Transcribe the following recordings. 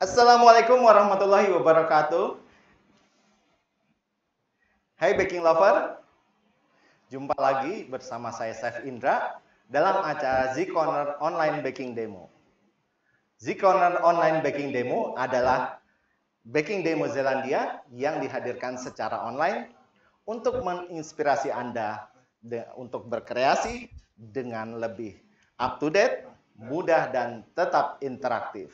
Assalamualaikum warahmatullahi wabarakatuh. Hai baking lover. Jumpa lagi bersama saya Chef Indra dalam acara Z Corner Online Baking Demo. Z Corner Online Baking Demo adalah baking demo Zelandia yang dihadirkan secara online untuk menginspirasi Anda untuk berkreasi dengan lebih up to date, mudah dan tetap interaktif.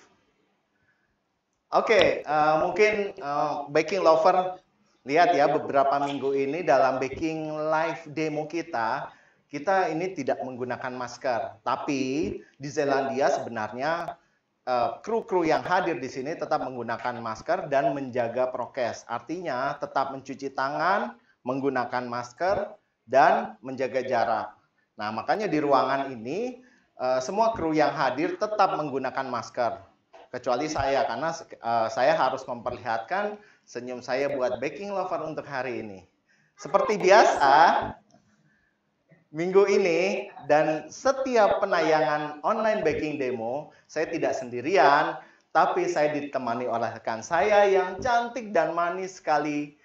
Oke, okay, uh, eh, mungkin uh, baking lover lihat ya beberapa minggu ini dalam baking live demo kita, kita ini tidak menggunakan masker. Tapi di Zelandia sebenarnya kru eh, kru-kru yang hadir di sini tetap menggunakan masker dan menjaga prokes. Artinya tetap mencuci tangan, menggunakan masker dan menjaga jarak. Nah, makanya di ruangan ini uh, semua kru yang hadir tetap menggunakan masker kecuali saya karena uh, saya harus memperlihatkan senyum saya buat baking lover untuk hari ini. Seperti biasa, minggu ini dan setiap penayangan online baking demo, saya tidak sendirian, tapi saya ditemani oleh rekan saya yang cantik dan manis sekali,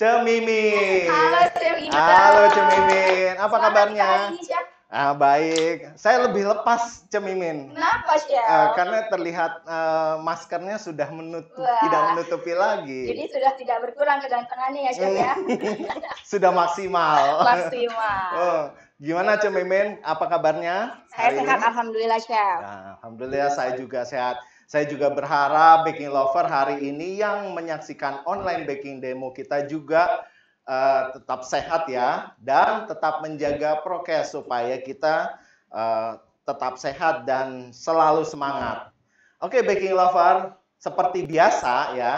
Cemimin. Halo Cemimin. Halo Cemimin. Apa Selamat kabarnya? Pagi, Ah baik, saya lebih lepas cemimin. Kenapa ya? Uh, karena terlihat uh, maskernya sudah menutup, Wah. tidak menutupi lagi. Jadi sudah tidak berkurang kedangkenannya ya Chef ya. sudah maksimal. maksimal. Oh. Gimana Cemimin? Apa kabarnya? Saya Hari sehat, ini? alhamdulillah Chef. Nah, ya, alhamdulillah saya juga sehat. Saya juga berharap Baking Lover hari ini yang menyaksikan online baking demo kita juga uh, tetap sehat ya dan tetap menjaga prokes supaya kita uh, tetap sehat dan selalu semangat. Oke, okay, baking lover, seperti biasa ya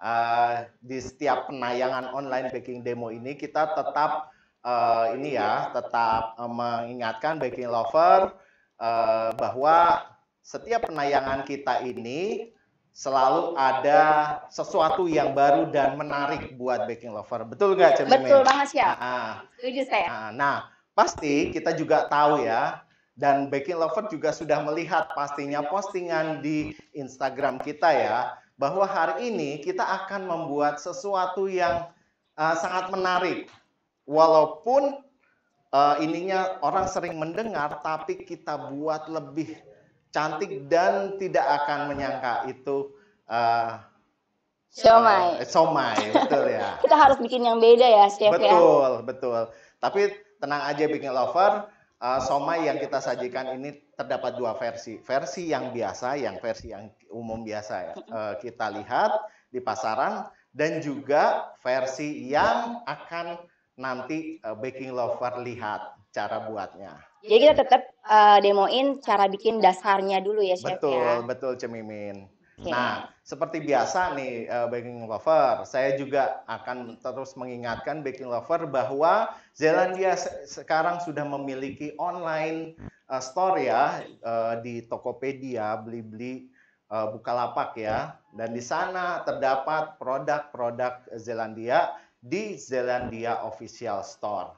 uh, di setiap penayangan online baking demo ini kita tetap uh, ini ya tetap uh, mengingatkan baking lover uh, bahwa setiap penayangan kita ini selalu ada sesuatu yang baru dan menarik buat baking lover. Betul nggak, iya, Cermin? Betul banget, ya. Nah, Setuju saya. Ah, nah, pasti kita juga tahu ya, dan baking lover juga sudah melihat pastinya postingan di Instagram kita ya, bahwa hari ini kita akan membuat sesuatu yang uh, sangat menarik. Walaupun uh, ininya orang sering mendengar, tapi kita buat lebih cantik dan tidak akan menyangka itu uh, eh, Somai. Uh, eh, somai, betul ya. Kita harus bikin yang beda ya, Chef ya. betul, ya. Betul, Tapi tenang aja bikin lover, uh, eh, somai yang kita sajikan ini terdapat dua versi. Versi yang biasa, yang versi yang umum biasa ya. Uh, kita lihat di pasaran dan juga versi yang akan nanti uh, baking lover lihat cara buatnya. Jadi kita tetap uh, eh, demoin cara bikin dasarnya dulu ya chef betul, ya. Betul, Cemimin. Okay. Nah, seperti biasa nih uh, baking lover, saya juga akan terus mengingatkan baking lover bahwa Zelandia se sekarang sudah memiliki online uh, store ya uh, di Tokopedia, Blibli, uh, Bukalapak ya. Dan di sana terdapat produk-produk Zelandia di Zelandia Official Store.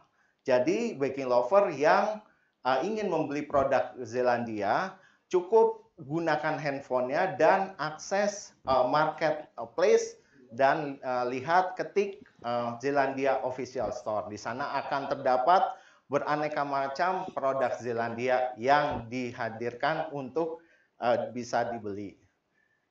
Jadi baking lover yang uh, ingin membeli produk Zelandia, cukup gunakan handphonenya dan akses uh, marketplace dan uh, lihat ketik uh, Zelandia Official Store. Di sana akan terdapat beraneka macam produk Zelandia yang dihadirkan untuk uh, bisa dibeli.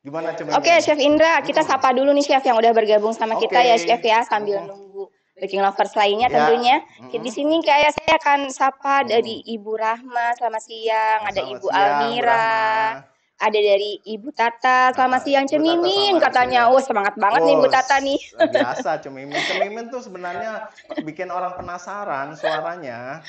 Gimana cuman? Oke, Chef Indra, kita sapa dulu nih Chef yang udah bergabung sama okay. kita ya Chef ya sambil nunggu. Breaking lovers lainnya ya. tentunya. Mm-hmm. Di sini kayak saya akan sapa mm-hmm. dari Ibu Rahma selamat siang, selamat ada Ibu siang, Almira, ada dari Ibu Tata selamat nah, siang Cemimin katanya. Oh, semangat banget oh, nih Ibu Tata nih. Biasa Cemimin. Cemimin tuh sebenarnya bikin orang penasaran suaranya.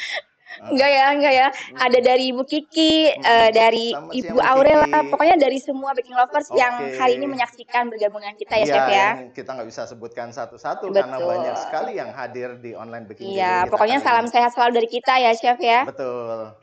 Ah. Enggak ya, enggak ya. Hmm. Ada dari Ibu Kiki, hmm. uh, dari Sama Ibu Aurela, pokoknya dari semua Baking Lovers okay. yang hari ini menyaksikan bergabung dengan kita ya, ya Chef ya. kita nggak bisa sebutkan satu-satu karena banyak sekali yang hadir di online Baking Iya, pokoknya salam sehat selalu dari kita ya Chef ya. Betul.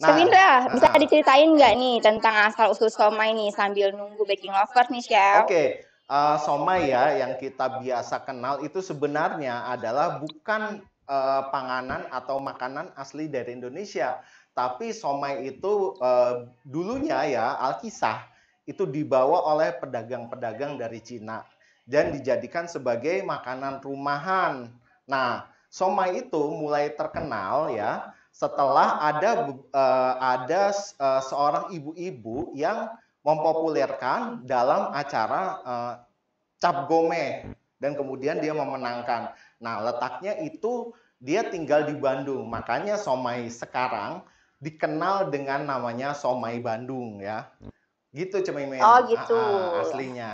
Nah, nah, bisa diceritain nggak nih tentang asal-usul somai nih sambil nunggu Baking Lovers nih Chef? Oke. Okay. Uh, eh, somai ya yang kita biasa kenal itu sebenarnya adalah bukan uh, panganan atau makanan asli dari Indonesia. Tapi somai itu uh, dulunya ya Alkisah itu dibawa oleh pedagang-pedagang dari Cina dan dijadikan sebagai makanan rumahan. Nah, somai itu mulai terkenal ya setelah ada uh, ada uh, seorang ibu-ibu yang mempopulerkan dalam acara uh, cap gome dan kemudian dia memenangkan. Nah, letaknya itu dia tinggal di Bandung. Makanya somai sekarang dikenal dengan namanya somai Bandung ya. Gitu cemimen. Oh gitu. Ah, ah, aslinya.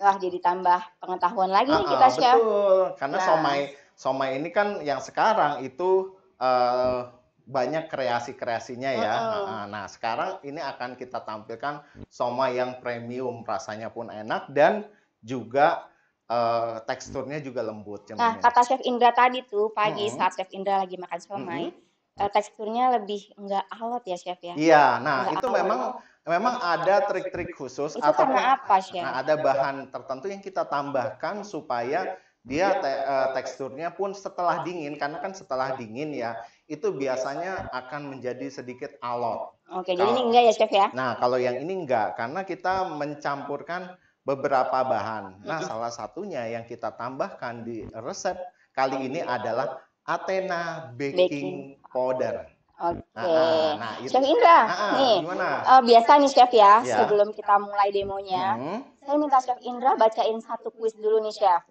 Wah jadi tambah pengetahuan lagi ah, nih ah, kita betul. Ya. Betul. Karena nah. somai somai ini kan yang sekarang itu uh, banyak kreasi-kreasinya ya. Uh -uh. Nah, nah sekarang ini akan kita tampilkan somai yang premium rasanya pun enak dan juga uh, teksturnya juga lembut. Nah, cemennya. Nah, kata Chef Indra tadi tuh pagi hmm. saat Chef Indra lagi makan siomay, hmm. uh, teksturnya lebih enggak alot ya Chef ya? Iya, nah enggak itu alat. memang memang ada trik-trik khusus itu atau apa Chef? Nah, ada bahan tertentu yang kita tambahkan supaya dia te eh, teksturnya pun setelah dingin karena kan setelah dingin ya itu biasanya akan menjadi sedikit alot. Oke, kalau, jadi ini enggak ya chef ya? Nah, kalau yang ini enggak karena kita mencampurkan beberapa bahan. Nah, salah satunya yang kita tambahkan di resep kali ini adalah Athena baking, baking. powder. Oke. Okay. Nah, ah, nah, Chef Indra, nah, nih, gimana? Uh, biasa nih Chef ya, ya, sebelum kita mulai demonya, hmm. saya minta Chef Indra bacain satu kuis dulu nih Chef.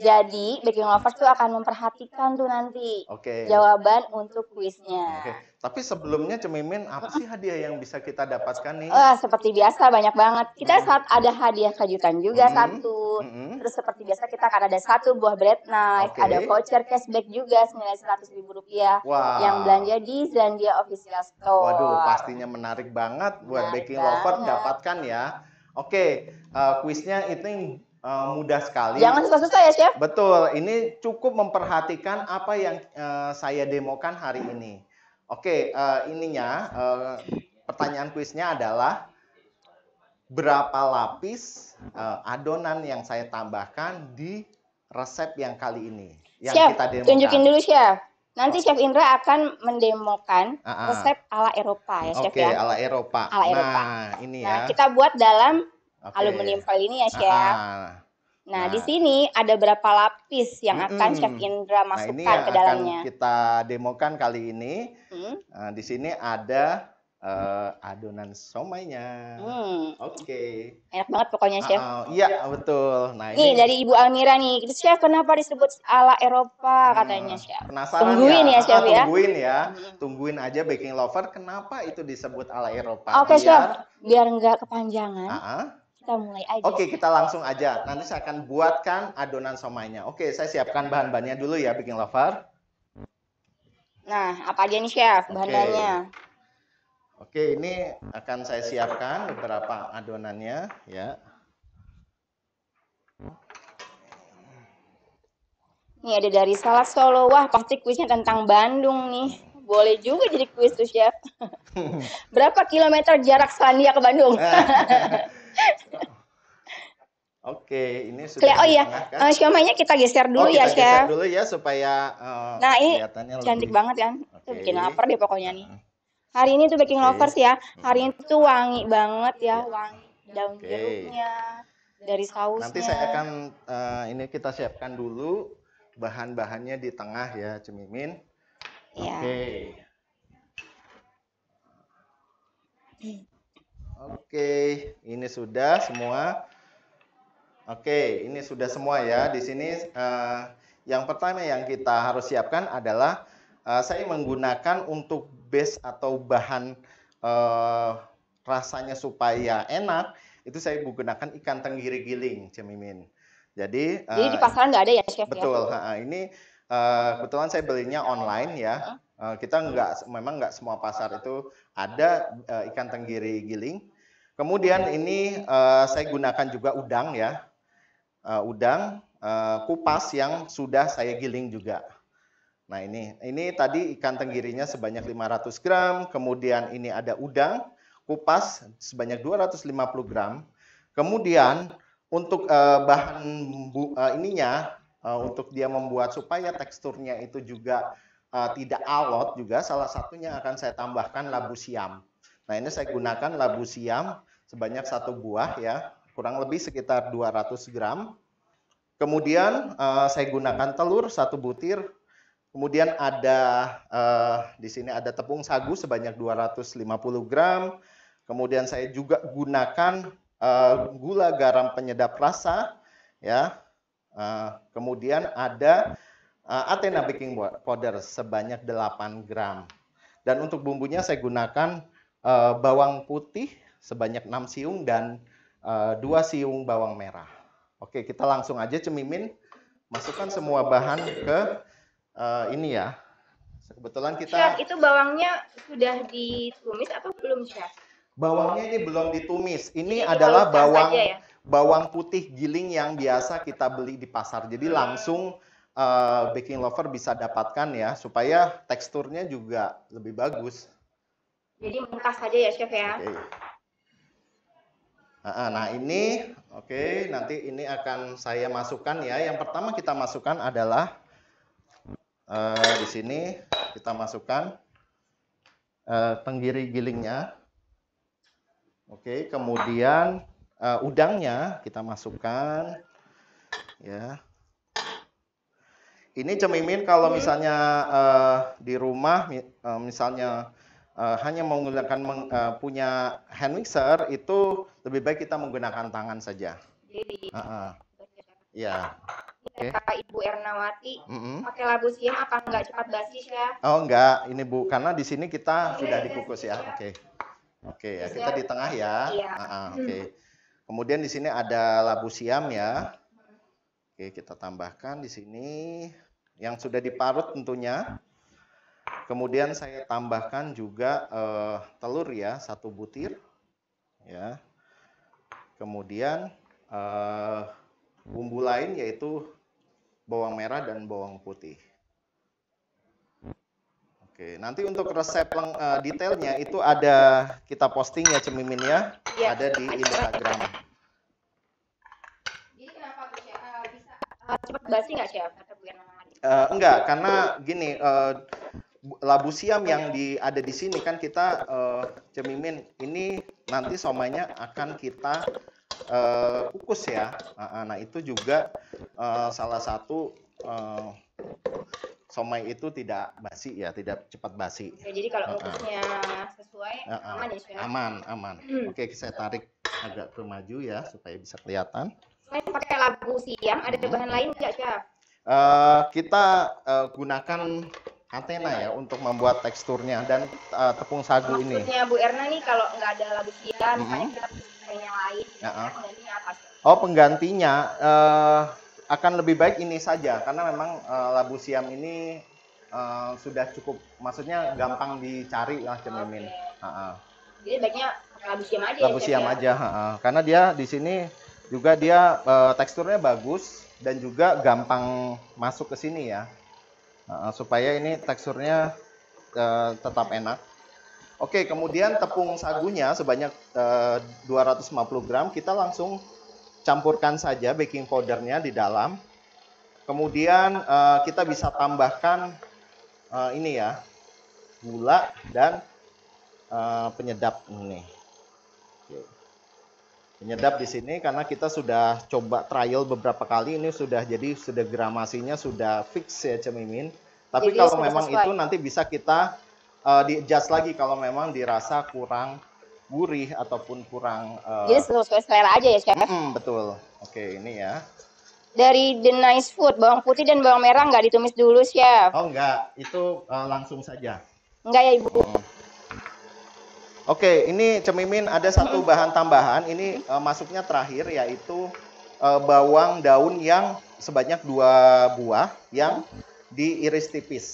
Jadi, baking lovers tuh akan memperhatikan tuh nanti okay. jawaban untuk kuisnya. Okay. Tapi sebelumnya Cemimin apa sih hadiah yang bisa kita dapatkan nih? Uh, seperti biasa banyak banget. Kita hmm. saat ada hadiah kejutan juga hmm. satu. Hmm. Terus seperti biasa kita akan ada satu buah bread knife, okay. ada voucher cashback juga senilai seratus ribu rupiah wow. yang belanja di Zandia Official Store. Waduh, pastinya menarik banget buat menarik baking banget. lover dapatkan ya. Oke, okay, uh, eh, kuisnya itu uh, eh, mudah sekali. Jangan susah-susah ya, Chef. Betul, ini cukup memperhatikan apa yang uh, saya demokan hari ini. Oke, uh, ininya uh, pertanyaan kuisnya adalah berapa lapis uh, adonan yang saya tambahkan di resep yang kali ini yang chef, kita demokan. Tunjukin dulu chef. Nanti Chef Indra akan mendemokan uh ah, -huh. Ah. resep ala Eropa ya, Chef okay, ya. Oke, ala Eropa. Ala Eropa. Nah, ini nah, ya. kita buat dalam okay. aluminium foil ini ya, ah, Chef. Uh -huh. Nah, nah, di nah. sini ada berapa lapis yang mm, akan Chef Indra nah, masukkan nah, ke dalamnya? Akan kita demokan kali ini. Mm. Uh, di sini ada uh, adonan somainya. Hmm. Oke. Okay. Enak banget pokoknya chef. Uh, -oh. iya betul. Nah ini nih, dari Ibu Almira nih, gitu, chef kenapa disebut ala Eropa katanya hmm, chef? Penasaran tungguin ya, chef ah, ya. Tungguin ya, mm-hmm. tungguin aja baking lover kenapa itu disebut ala Eropa. Oke okay, chef, biar nggak kepanjangan. Uh -huh kita mulai aja. Oke, kita langsung aja. Nanti saya akan buatkan adonan somainya. Oke, saya siapkan bahan-bahannya dulu ya, bikin lover. Nah, apa aja nih chef bahan-bahannya? Oke. Oke, ini akan saya siapkan beberapa adonannya ya. Ini ada dari salat Solo. Wah, pasti kuisnya tentang Bandung nih. Boleh juga jadi kuis tuh, Chef. Berapa kilometer jarak Selandia ke Bandung? Oke, ini sudah Oh iya, kan? uh, kita geser dulu oh, kita ya, Chef. Geser dulu ya supaya uh, Nah, ini cantik lebih... banget kan. Ya. Okay. Itu bikin lapar deh pokoknya nih. Hari ini tuh baking okay. lovers ya. Hari ini tuh wangi banget ya, wangi daun okay. jeruknya, dari sausnya. Nanti saya akan uh, ini kita siapkan dulu bahan-bahannya di tengah ya, Cemimin. Iya. Oke. Okay. Ya. Oke, ini sudah semua. Oke, ini sudah semua ya. Di sini uh, yang pertama yang kita harus siapkan adalah uh, saya menggunakan untuk base atau bahan uh, rasanya supaya enak itu saya menggunakan ikan tenggiri giling, cemimin. Jadi, uh, di pasaran nggak ada ya, chef? Ya? Betul. Ya? Uh, ini uh, kebetulan saya belinya online ya. kita nggak, memang nggak semua pasar itu ada uh, ikan tenggiri giling Kemudian ini uh, saya gunakan juga udang ya, uh, udang uh, kupas yang sudah saya giling juga. Nah ini, ini tadi ikan tenggirinya sebanyak 500 gram, kemudian ini ada udang kupas sebanyak 250 gram. Kemudian untuk uh, bahan bu, uh, ininya, uh, untuk dia membuat supaya teksturnya itu juga uh, tidak alot juga, salah satunya akan saya tambahkan labu siam. Nah ini saya gunakan labu siam sebanyak satu buah ya, kurang lebih sekitar 200 gram. Kemudian uh, saya gunakan telur satu butir. Kemudian ada uh, di sini ada tepung sagu sebanyak 250 gram. Kemudian saya juga gunakan uh, gula garam penyedap rasa ya. Uh, kemudian ada uh, Athena baking powder sebanyak 8 gram. Dan untuk bumbunya saya gunakan Eh, bawang putih sebanyak 6 siung dan uh, eh, 2 siung bawang merah. Oke, kita langsung aja cemimin masukkan semua bahan ke uh, ini ya. Kebetulan kita Chef, itu bawangnya sudah ditumis atau belum, Chef? Bawangnya ini belum ditumis. Ini Jadi adalah bawang ya? bawang putih giling yang biasa kita beli di pasar. Jadi langsung uh, baking lover bisa dapatkan ya supaya teksturnya juga lebih bagus. Jadi mengkas saja ya chef ya. Okay. Nah, ah, nah ini oke okay, nanti ini akan saya masukkan ya. Yang pertama kita masukkan adalah uh, di sini kita masukkan uh, tenggiri gilingnya. Oke, okay, kemudian uh, udangnya kita masukkan ya. Ini cemimin kalau misalnya uh, di rumah uh, misalnya uh, hanya menggunakan meng, uh, punya hand mixer itu lebih baik kita menggunakan tangan saja. Jadi. Uh -uh. Ya. Okay. Kakak Ibu Ernawati, mm -hmm. pakai labu siam apa enggak cepat basi ya? Oh enggak, ini Bu, karena di sini kita sudah dikukus ya. Oke. Okay. Oke, okay, ya kita di tengah ya. Iya. Uh -uh, Oke. Okay. Kemudian di sini ada labu siam ya. Oke, okay, kita tambahkan di sini yang sudah diparut tentunya. Kemudian saya tambahkan juga uh, telur ya, satu butir. Ya. Kemudian uh, bumbu lain yaitu bawang merah dan bawang putih. Oke, nanti untuk resep uh, detailnya itu ada kita posting ya Cemimin ya, ya. ada di Instagram. Jadi kenapa bisa cepat basi nggak sih Uh, enggak, karena gini, uh, labu siam yang di ada di sini kan kita uh, cemimin ini nanti somanya akan kita uh, kukus ya. Nah, nah itu juga uh, salah satu uh, somai itu tidak basi ya, tidak cepat basi. Oke, ya, jadi kalau kukusnya uh, sesuai uh, uh, aman ya, Aman, aman. Hmm. Oke, saya tarik agak ke maju ya supaya bisa kelihatan. Selain pakai labu siam, ada hmm. lain nggak, Chef? Uh, kita uh, gunakan Antena iya. ya untuk membuat teksturnya dan uh, tepung sagu Maksudnya, ini. Maksudnya Bu Erna nih kalau nggak ada labu siam mm -hmm. kita yang lain. Ya, uh. apa? Oh penggantinya uh, akan lebih baik ini saja karena memang uh, labu siam ini uh, sudah cukup, maksudnya ya, gampang dicari lah cemimin. Okay. Uh -uh. Jadi baiknya labu siam aja. Ya, labu ya, siam ya. aja, uh -uh. karena dia di sini juga dia uh, teksturnya bagus dan juga gampang masuk ke sini ya supaya ini teksturnya uh, tetap enak. Oke, kemudian tepung sagunya sebanyak eh, uh, 250 gram kita langsung campurkan saja baking powdernya di dalam. Kemudian uh, kita bisa tambahkan uh, ini ya gula dan uh, penyedap ini. Penyedap di sini karena kita sudah coba trial beberapa kali ini sudah jadi sudah gramasinya sudah fix ya cemimin. Tapi jadi kalau memang sesuai. itu nanti bisa kita uh, eh, di adjust lagi kalau memang dirasa kurang gurih ataupun kurang uh, Jadi sesuai selera aja ya, Chef. Mm, betul. Oke, ini ya. Dari The Nice Food, bawang putih dan bawang merah nggak ditumis dulu, Chef? Oh, enggak Itu uh, langsung saja. enggak ya, Ibu. Hmm. Oke, ini cemimin ada satu bahan tambahan. Ini uh, masuknya terakhir yaitu uh, bawang daun yang sebanyak dua buah yang diiris tipis.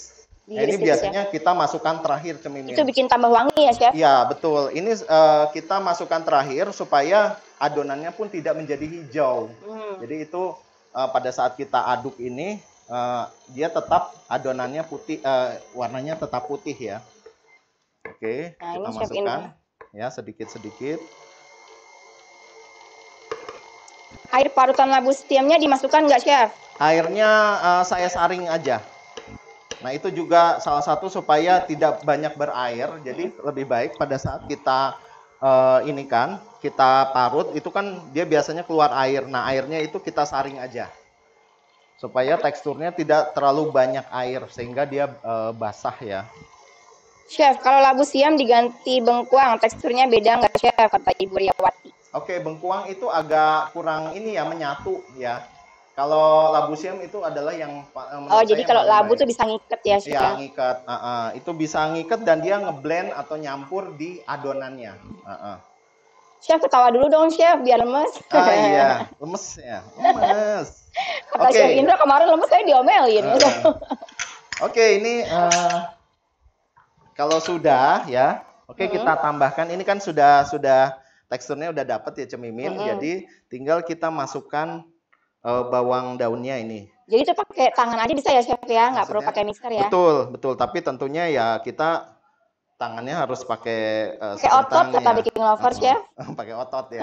Diiris nah, ini tipis ya? biasanya ya? kita masukkan terakhir cemimin. Itu bikin tambah wangi ya, Chef? Iya, betul. Ini uh, kita masukkan terakhir supaya adonannya pun tidak menjadi hijau. Hmm. Jadi itu uh, pada saat kita aduk ini uh, dia tetap adonannya putih uh, warnanya tetap putih ya. Oke, nah, kita masukkan ini. ya sedikit-sedikit. Air parutan labu setiamnya dimasukkan nggak, Chef? Airnya uh, saya saring aja. Nah, itu juga salah satu supaya tidak banyak berair. Jadi lebih baik pada saat kita uh, ini kan, kita parut itu kan dia biasanya keluar air. Nah, airnya itu kita saring aja. Supaya teksturnya tidak terlalu banyak air sehingga dia uh, basah ya. Chef, kalau labu siam diganti bengkuang, teksturnya beda nggak chef? Kata Ibu Riawati. Oke, bengkuang itu agak kurang ini ya menyatu ya. Kalau labu siam itu adalah yang eh, Oh, jadi kalau labu baik. tuh bisa ngikat ya, Chef? Iya ngikat. Uh -uh. Itu bisa ngikat dan dia ngeblend atau nyampur di adonannya. Uh -uh. Chef ketawa dulu dong Chef biar lemes. Ah iya, lemes ya. Lemes. Kata okay. Chef Indra kemarin lemes saya diomelin. Uh, Oke, okay, ini uh, kalau sudah ya, oke okay, kita tambahkan. Ini kan sudah sudah teksturnya udah dapet ya cemimin. Hmm. Jadi tinggal kita masukkan uh, bawang daunnya ini. Jadi itu pakai tangan aja bisa ya chef ya, nggak perlu pakai mixer ya. Betul betul. Tapi tentunya ya kita tangannya harus pakai uh, pakai otot ya. kita bikin lovers uh, ya. pakai otot ya.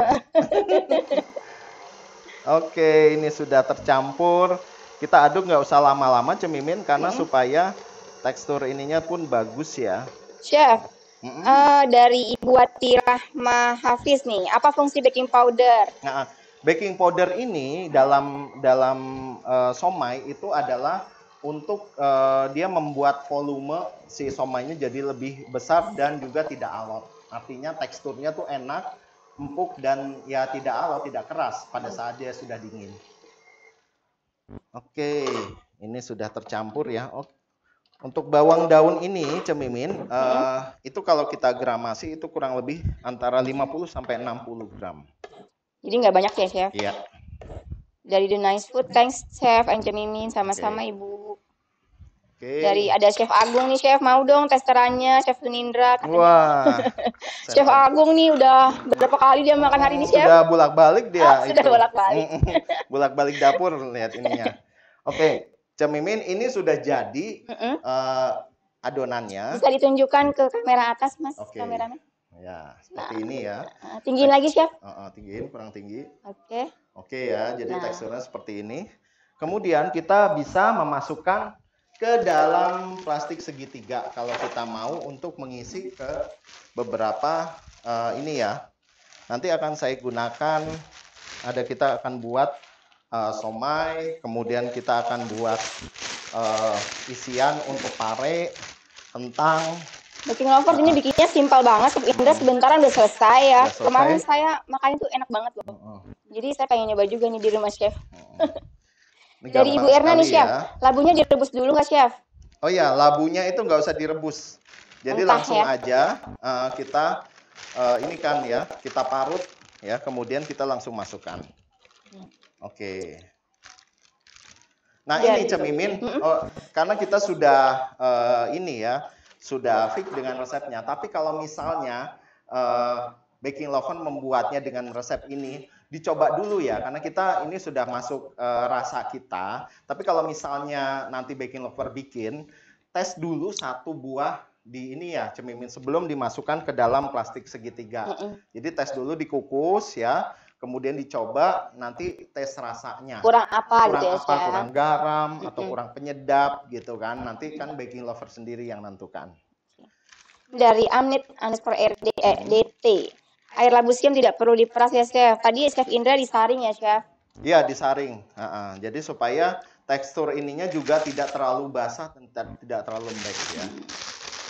Oke, ini sudah tercampur. Kita aduk nggak usah lama-lama cemimin karena -hmm. supaya tekstur ininya pun bagus ya chef mm -mm. Uh, dari Ibu Atirah Mahafiz nih apa fungsi baking powder nah, baking powder ini dalam dalam uh, somai itu adalah untuk uh, dia membuat volume si somainya jadi lebih besar dan juga tidak alot artinya teksturnya tuh enak empuk dan ya tidak alot tidak keras pada saat dia sudah dingin oke okay. ini sudah tercampur ya oke untuk bawang daun ini, cemimin, hmm. uh, itu kalau kita gramasi itu kurang lebih antara 50 sampai 60 gram. Jadi nggak banyak ya, Chef? Iya. Dari The Nice Food, thanks Chef and Cemimin, sama-sama okay. Ibu. Okay. Dari ada Chef Agung nih, Chef mau dong testerannya, Chef Sunindra. Kan? Wah. Chef Agung nih udah berapa kali dia makan hari ini, Chef? Sudah bolak-balik dia. Ah, sudah bolak-balik. bolak-balik dapur lihat ininya. Oke. Okay. Cemimin ini sudah jadi uh, adonannya. Bisa ditunjukkan ke kamera atas, Mas, okay. Ya, seperti nah, ini ya. Nah, eh, tinggiin lagi, Chef. Uh, uh, tinggiin, kurang tinggi. Oke. Okay. Oke okay, ya, jadi nah. teksturnya seperti ini. Kemudian kita bisa memasukkan ke dalam plastik segitiga kalau kita mau untuk mengisi ke beberapa uh, ini ya. Nanti akan saya gunakan ada kita akan buat uh, somai, kemudian kita akan buat uh, isian untuk pare, kentang. Baking lover uh, ini bikinnya simpel banget, Indra sebentaran udah selesai ya. selesai. Kemarin saya makan itu enak banget loh. Uh -uh. Jadi saya pengen nyoba juga nih di rumah chef. Uh Dari Ibu Erna nih chef, ya. labunya direbus dulu nggak chef? Oh ya, labunya itu nggak usah direbus. Jadi Entah, langsung ya. aja uh, kita uh, ini kan ya, kita parut ya, kemudian kita langsung masukkan. Hmm. Oke. Nah ya, ini gitu. cemimin, oh, karena kita sudah uh, ini ya, sudah fix dengan resepnya. Tapi kalau misalnya uh, baking loven membuatnya dengan resep ini, dicoba dulu ya, karena kita ini sudah masuk uh, rasa kita. Tapi kalau misalnya nanti baking lover bikin, tes dulu satu buah di ini ya cemimin sebelum dimasukkan ke dalam plastik segitiga. Jadi tes dulu dikukus ya kemudian dicoba nanti tes rasanya kurang apa kurang gitu ya, apa ya, kurang garam mm -hmm. atau kurang penyedap gitu kan nanti kan baking lover sendiri yang nentukan dari amnit underscore rd eh, dt air labu siam tidak perlu diperas ya chef tadi chef Indra disaring ya chef iya disaring uh -huh. jadi supaya tekstur ininya juga tidak terlalu basah dan tidak terlalu lembek ya.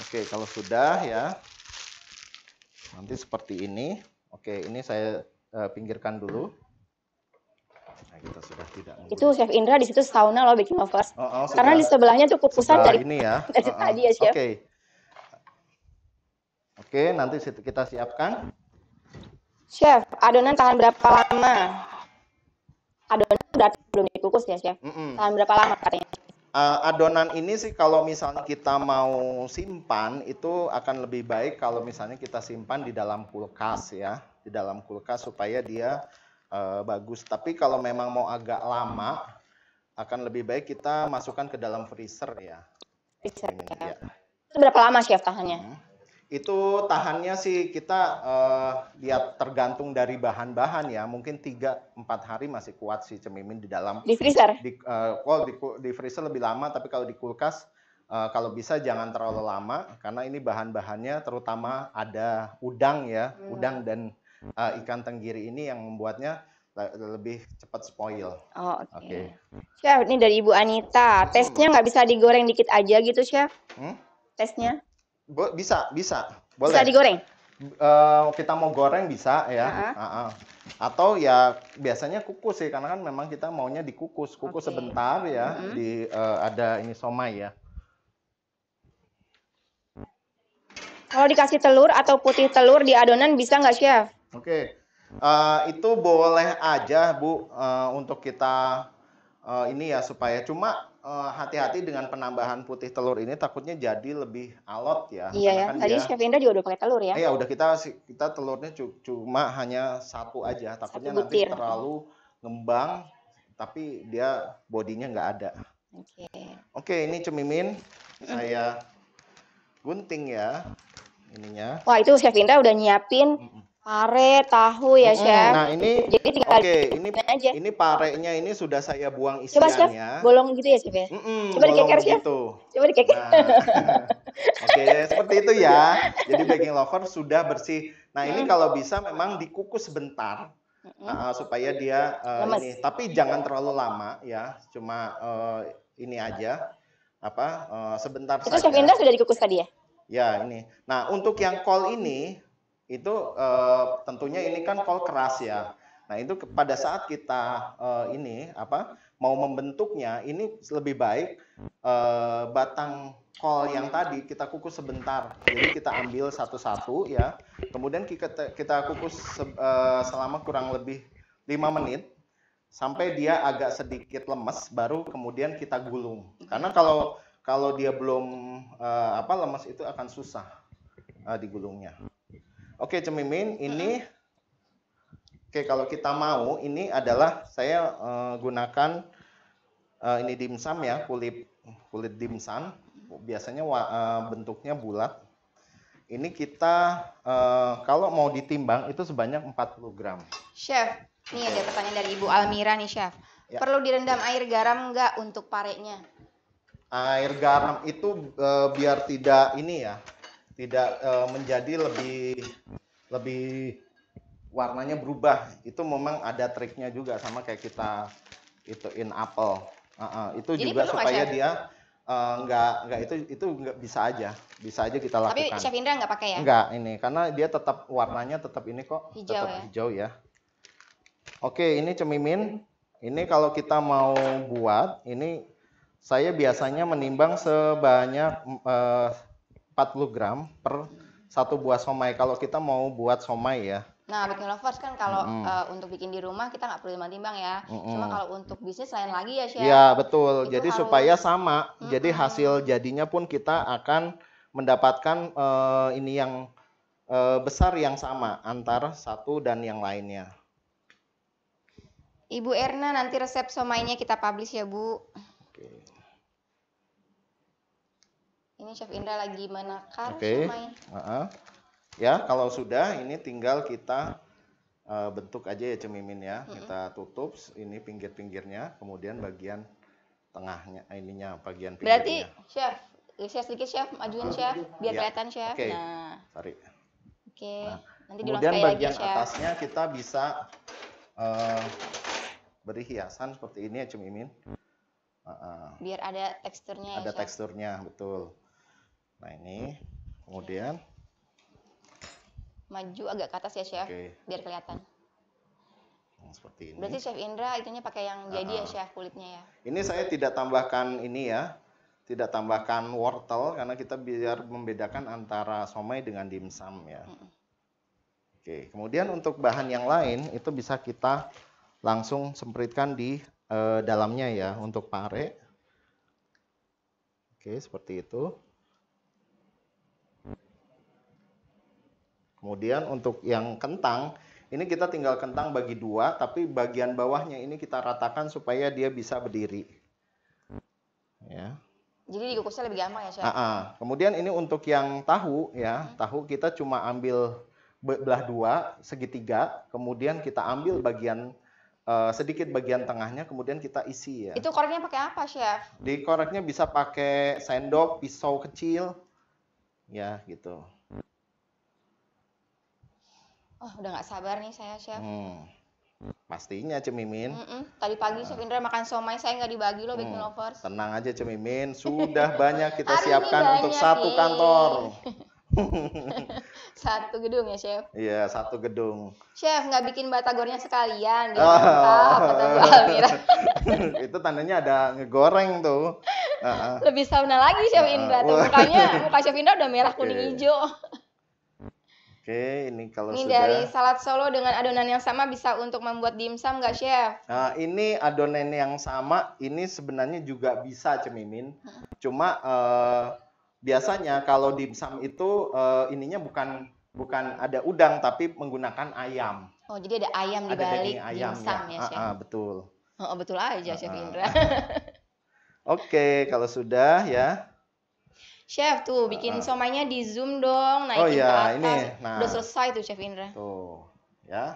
Oke, kalau sudah ya nanti seperti ini. Oke, ini saya Eh, pinggirkan dulu. Nah, kita sudah tidak Itu Chef Indra di situ sauna loh bikin lovers. Oh, oh, Karena di sebelahnya tuh kukusan dari ini ya. Dari oh, oh. tadi ya, Chef. Oke. Okay. Oke, okay, nanti kita siapkan. Chef, adonan tahan berapa lama? Adonan berarti belum dikukus ya, Chef? Mm -mm. Tahan berapa lama katanya? Eh, adonan ini sih kalau misalnya kita mau simpan itu akan lebih baik kalau misalnya kita simpan di dalam kulkas ya di dalam kulkas supaya dia uh, bagus. Tapi kalau memang mau agak lama, akan lebih baik kita masukkan ke dalam freezer ya. Freezer Ini, ya. Itu berapa lama sih tahannya? Hmm. Itu tahannya sih kita uh, lihat tergantung dari bahan-bahan ya. Mungkin 3-4 hari masih kuat sih cemimin di dalam. Di freezer? Di, uh, well, di, di freezer lebih lama, tapi kalau di kulkas uh, kalau bisa jangan terlalu lama karena ini bahan-bahannya terutama ada udang ya, hmm. udang dan uh, ikan tenggiri ini yang membuatnya lebih cepat spoil. Oh, oke. Okay. Okay. Chef, ini dari Ibu Anita. Tesnya nggak bisa digoreng dikit aja gitu, Chef? Hmm? Tesnya? Bo bisa, bisa. Boleh. Bisa digoreng? Uh, kita mau goreng bisa ya. Uh -huh. Uh -huh. Atau ya biasanya kukus sih, karena kan memang kita maunya dikukus. Kukus okay. sebentar ya, uh -huh. di uh, ada ini somai ya. Kalau dikasih telur atau putih telur di adonan bisa nggak, Chef? Oke, uh, itu boleh aja Bu uh, untuk kita uh, ini ya supaya cuma hati-hati uh, dengan penambahan putih telur ini takutnya jadi lebih alot ya. Iya ya, Karena ya. Tadi dia, Chef Indra juga udah pakai telur ya. Iya, udah kita kita telurnya cuma hanya satu aja. Takutnya satu nanti terlalu ngembang tapi dia bodinya nggak ada. Oke. Okay. Oke, okay, ini cemimin saya gunting ya ininya. Wah, itu Chef Indra udah nyiapin mm -mm. Pare, tahu ya, mm, Chef. Nah, ini Jadi tinggal okay, ini aja. ini parenya ini sudah saya buang isiannya. Coba, Chef, bolong gitu ya, Chef ya. Mm -mm, Coba dikeker, Chef. Gitu. Coba dikeker. Nah. Oke, okay, seperti itu ya. Jadi baking lover sudah bersih. Nah, ini hmm. kalau bisa memang dikukus sebentar. Nah, supaya dia uh, ini tapi jangan terlalu lama ya. Cuma uh, ini aja apa uh, sebentar Itu saja. Chef Indra sudah dikukus tadi ya? Ya, ini. Nah, untuk yang kol ini itu uh, tentunya ini kan call keras ya. Nah, itu pada saat kita uh, ini apa mau membentuknya ini lebih baik uh, batang kol yang tadi kita kukus sebentar. Jadi kita ambil satu-satu ya. Kemudian kita kita kukus se, uh, selama kurang lebih lima menit sampai dia agak sedikit lemes baru kemudian kita gulung. Karena kalau kalau dia belum uh, apa lemes itu akan susah uh, digulungnya. Oke, Cemimin, ini Oke, kalau kita mau ini adalah saya uh, gunakan uh, ini dimsum ya, kulit kulit dimsum. Biasanya uh, bentuknya bulat. Ini kita uh, kalau mau ditimbang itu sebanyak 40 gram. Chef, ini ada pertanyaan dari Ibu Almira nih, Chef. Ya. Perlu direndam air garam nggak untuk parenya? Air garam itu uh, biar tidak ini ya, tidak uh, menjadi lebih lebih warnanya berubah itu memang ada triknya juga sama kayak kita itu in uh, uh, itu Jadi juga supaya dia uh, nggak nggak itu itu nggak bisa aja bisa aja kita lakukan tapi chef Indra nggak pakai ya nggak ini karena dia tetap warnanya tetap ini kok hijau tetap ya? hijau ya oke ini cemimin ini kalau kita mau buat ini saya biasanya menimbang sebanyak uh, 40 gram per satu buah somai kalau kita mau buat somai ya Nah, bikin lovers kan kalau mm uh, untuk bikin di rumah kita nggak perlu timbang-timbang ya. Mm -hmm. Cuma kalau untuk bisnis lain lagi ya, sih. ya betul. jadi harus... supaya sama. Mm -hmm. Jadi hasil jadinya pun kita akan mendapatkan uh, ini yang uh, besar yang sama antara satu dan yang lainnya. Ibu Erna nanti resep somainya kita publish ya, Bu. Ini Chef Indra lagi menakar okay. siomay. Uh -huh. Ya, kalau sudah ini tinggal kita uh, bentuk aja ya cemimin ya. Mm -hmm. Kita tutup ini pinggir-pinggirnya, kemudian bagian tengahnya eh, ininya bagian pinggirnya. Berarti Chef, saya sedikit Chef, majuin Chef biar ya. kelihatan Chef. Okay. Nah. Sorry. Oke. Okay. Nah. Nanti kemudian bagian lagi, atasnya chef. kita bisa uh, beri hiasan seperti ini ya cemimin. -uh. Biar ada teksturnya. Ya, ada ya, teksturnya, betul. Nah ini, kemudian maju agak ke atas ya chef, okay. biar kelihatan. seperti ini. Berarti chef Indra itunya pakai yang jadi uh -huh. ya chef kulitnya ya. Ini saya tidak tambahkan ini ya, tidak tambahkan wortel karena kita biar membedakan antara somai dengan dimsum ya. Uh Oke, kemudian untuk bahan yang lain itu bisa kita langsung sempritkan di e, dalamnya ya untuk pare. Oke, seperti itu. Kemudian untuk yang kentang, ini kita tinggal kentang bagi dua, tapi bagian bawahnya ini kita ratakan supaya dia bisa berdiri. Ya. Jadi dikukusnya lebih gampang ya, Chef? Aa, ah, ah. kemudian ini untuk yang tahu ya, hmm. tahu kita cuma ambil belah dua, segitiga, kemudian kita ambil bagian uh, sedikit bagian tengahnya, kemudian kita isi ya. Itu koreknya pakai apa, Chef? Di koreknya bisa pakai sendok, pisau kecil, ya gitu. Oh, udah nggak sabar nih saya, Chef. Hmm. Pastinya Cemimin. Mm-mm. Tadi pagi nah. Chef Indra makan somai saya nggak dibagi loh hmm. bikin lovers. Tenang aja Cemimin, sudah banyak kita siapkan banyak untuk satu nih. kantor. satu gedung ya chef iya satu gedung chef nggak bikin batagornya sekalian Gitu. oh. Oh, kata itu tandanya ada ngegoreng tuh uh -huh. lebih sauna lagi chef Indra tuh mukanya muka chef Indra udah merah kuning iya, iya. hijau Oke, ini kalau ini sudah. dari salad solo dengan adonan yang sama bisa untuk membuat dimsum nggak, chef? Nah, ini adonan yang sama, ini sebenarnya juga bisa cemimin. Cuma eh, biasanya kalau dimsum itu eh, ininya bukan bukan ada udang tapi menggunakan ayam. Oh, jadi ada ayam di balik dimsum ya, ya chef? Ah, ah, betul. Oh, betul aja, chef ah, ah. Indra. Oke, kalau sudah ya. Chef tuh bikin uh, ah, ah. somanya di zoom dong, naikin oh, iya, ke atas. Ini, nah, Udah selesai tuh Chef Indra. Tuh, ya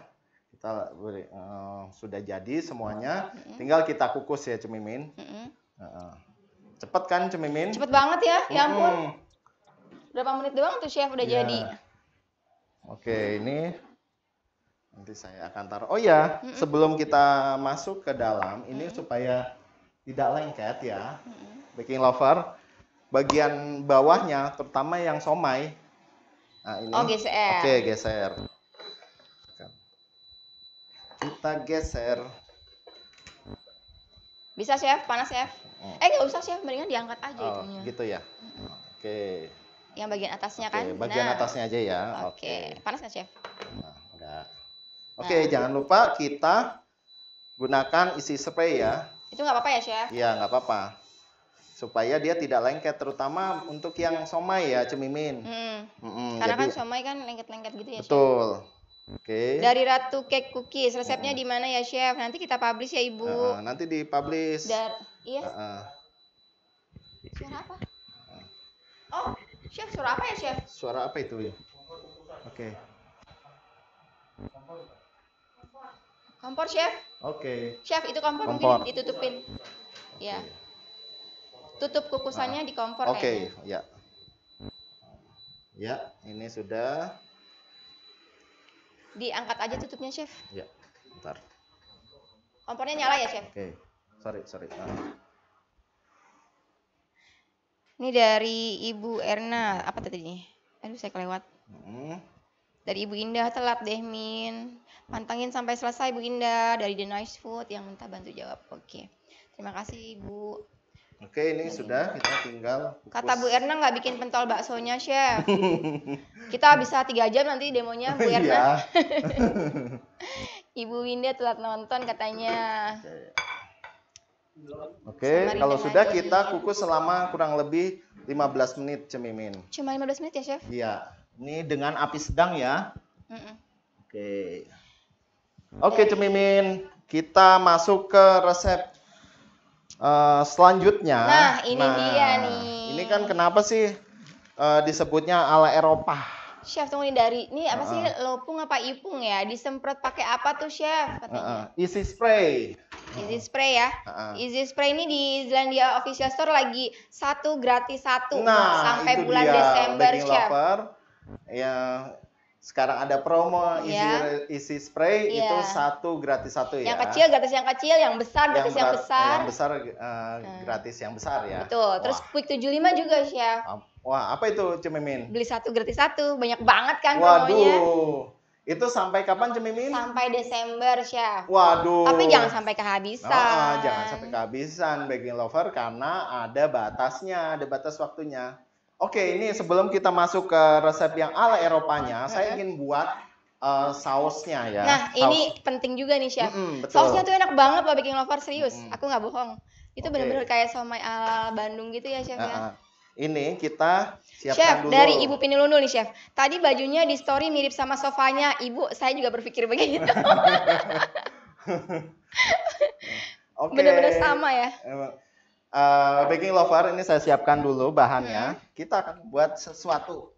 kita uh, sudah jadi semuanya. Mm -hmm. Tinggal kita kukus ya cemimin. Mm -hmm. uh, cepet kan cemimin? Cepet banget ya, ya ampun. Berapa menit doang tuh chef udah yeah. jadi? Oke, okay, ini nanti saya akan taruh. Oh ya, mm -hmm. sebelum kita masuk ke dalam, ini mm -hmm. supaya tidak lengket ya, mm -hmm. baking lover bagian bawahnya, terutama yang somai. Nah, ini. Oh, geser. Oke, geser. Kan. Kita geser. Bisa, Chef. Panas, Chef. Hmm. Eh, nggak usah, Chef. Mendingan diangkat aja oh, itunya. gitu ya. Oke. Yang bagian atasnya kan? Oke, kan? bagian nah. atasnya aja ya. Oke. Oke. Panas nggak, Chef? Nah, enggak. Oke, nah. jangan lupa kita gunakan isi spray ya. Itu nggak apa-apa ya, Chef? Iya, nggak apa-apa supaya dia tidak lengket terutama untuk yang somai ya cemimin hmm. Hmm, karena kan jadi, kan somai kan lengket-lengket gitu ya betul Oke. Okay. Dari Ratu Cake Cookies, resepnya uh di mana ya, Chef? Nanti kita publish ya, Ibu. Uh nanti dipublish. Dar iya. Uh -uh. Suara apa? Oh, Chef, suara apa ya, Chef? Suara apa itu ya? Oke. Okay. Kompor, Chef. Oke. Okay. Chef, itu kompor, kompor. mungkin ditutupin. Okay. Ya tutup kukusannya nah, di kompor Oke, okay, ya. Ya, ini sudah. Diangkat aja tutupnya, Chef. Ya, ntar. Kompornya nyala ya, Chef? Oke. Okay. Sorry, sorry. nah. Ini dari Ibu Erna, apa tadi? Aduh, saya kelewat. Hmm. Dari Ibu Indah telat deh, Min. Pantangin sampai selesai, Ibu Indah. Dari The Nice Food yang minta bantu jawab. Oke. Okay. Terima kasih, Ibu. Oke, ini hmm. sudah kita tinggal kukus. Kata Bu Erna nggak bikin pentol baksonya, Chef. kita bisa tiga jam nanti demonya Bu oh iya. Erna. Ibu Winda telat nonton katanya. Oke, Sama kalau sudah aja. kita kukus selama kurang lebih 15 menit cemimin. Cuma 15 menit ya, Chef? Iya. Ini dengan api sedang ya. Mm -mm. Oke. Oke, cemimin. Kita masuk ke resep uh, selanjutnya. Nah, ini nah, dia nih. Ini kan kenapa sih uh, disebutnya ala Eropa? Chef tunggu nih dari ini apa uh, sih lopung apa ipung ya? Disemprot pakai apa tuh chef? Uh, easy spray. Easy spray ya. Uh, uh. Easy spray ini di Islandia Official Store lagi satu gratis satu nah, sampai bulan dia. Desember chef. Ya sekarang ada promo isi yeah. Iya. isi spray yeah. itu satu gratis satu ya. Yang kecil gratis yang kecil, yang besar gratis yang, yang besar. Yang besar uh, gratis yang besar ya. Betul. Terus Wah. Quick 75 juga sih ya. Wah, apa itu Cemimin? Beli satu gratis satu, banyak banget kan Waduh. promonya. Itu sampai kapan Cemimin? Sampai Desember, Chef. Waduh. Tapi jangan sampai kehabisan. Nah, jangan sampai kehabisan baking lover karena ada batasnya, ada batas waktunya. Oke, ini sebelum kita masuk ke resep yang ala Eropanya, hmm. saya ingin buat uh, sausnya ya. Nah, Saus. ini penting juga nih, Chef. Mm Sausnya tuh enak banget loh bikin lover serius. Mm -hmm. Aku nggak bohong. Itu okay. bener-bener kayak somai ala Bandung gitu ya, Chef uh -huh. ya. Ini kita siapkan Chef, dulu. dari Ibu Pinilundu nih, Chef. Tadi bajunya di story mirip sama sofanya. Ibu, saya juga berpikir begitu. Bener-bener okay. sama ya. Emang uh, baking lover ini saya siapkan dulu bahannya. Hmm. Kita akan buat sesuatu.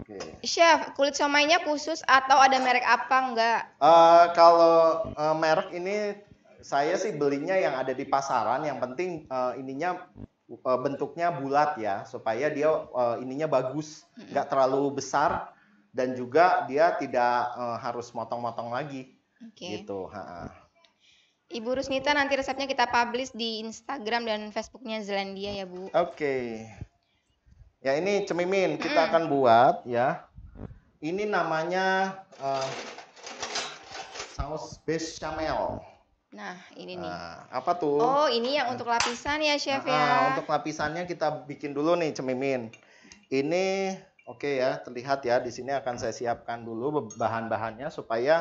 Okay. Chef, kulit somainya khusus atau ada merek apa enggak? Uh, kalau uh, merek ini saya sih belinya yang ada di pasaran. Yang penting uh, ininya uh, bentuknya bulat ya, supaya dia uh, ininya bagus, hmm. nggak terlalu besar dan juga dia tidak uh, harus motong-motong lagi. Okay. Gitu. Ha -ha. Ibu Rusnita nanti resepnya kita publish di Instagram dan Facebooknya Zelandia ya Bu. Oke. Okay. Ya ini cemimin kita mm. akan buat ya. Ini namanya uh, saus bechamel. Nah, ini nih. Nah, apa tuh? Oh, ini yang untuk lapisan ya, Chef nah, ya. untuk lapisannya kita bikin dulu nih, cemimin. Ini oke okay ya, terlihat ya. Di sini akan saya siapkan dulu bahan-bahannya supaya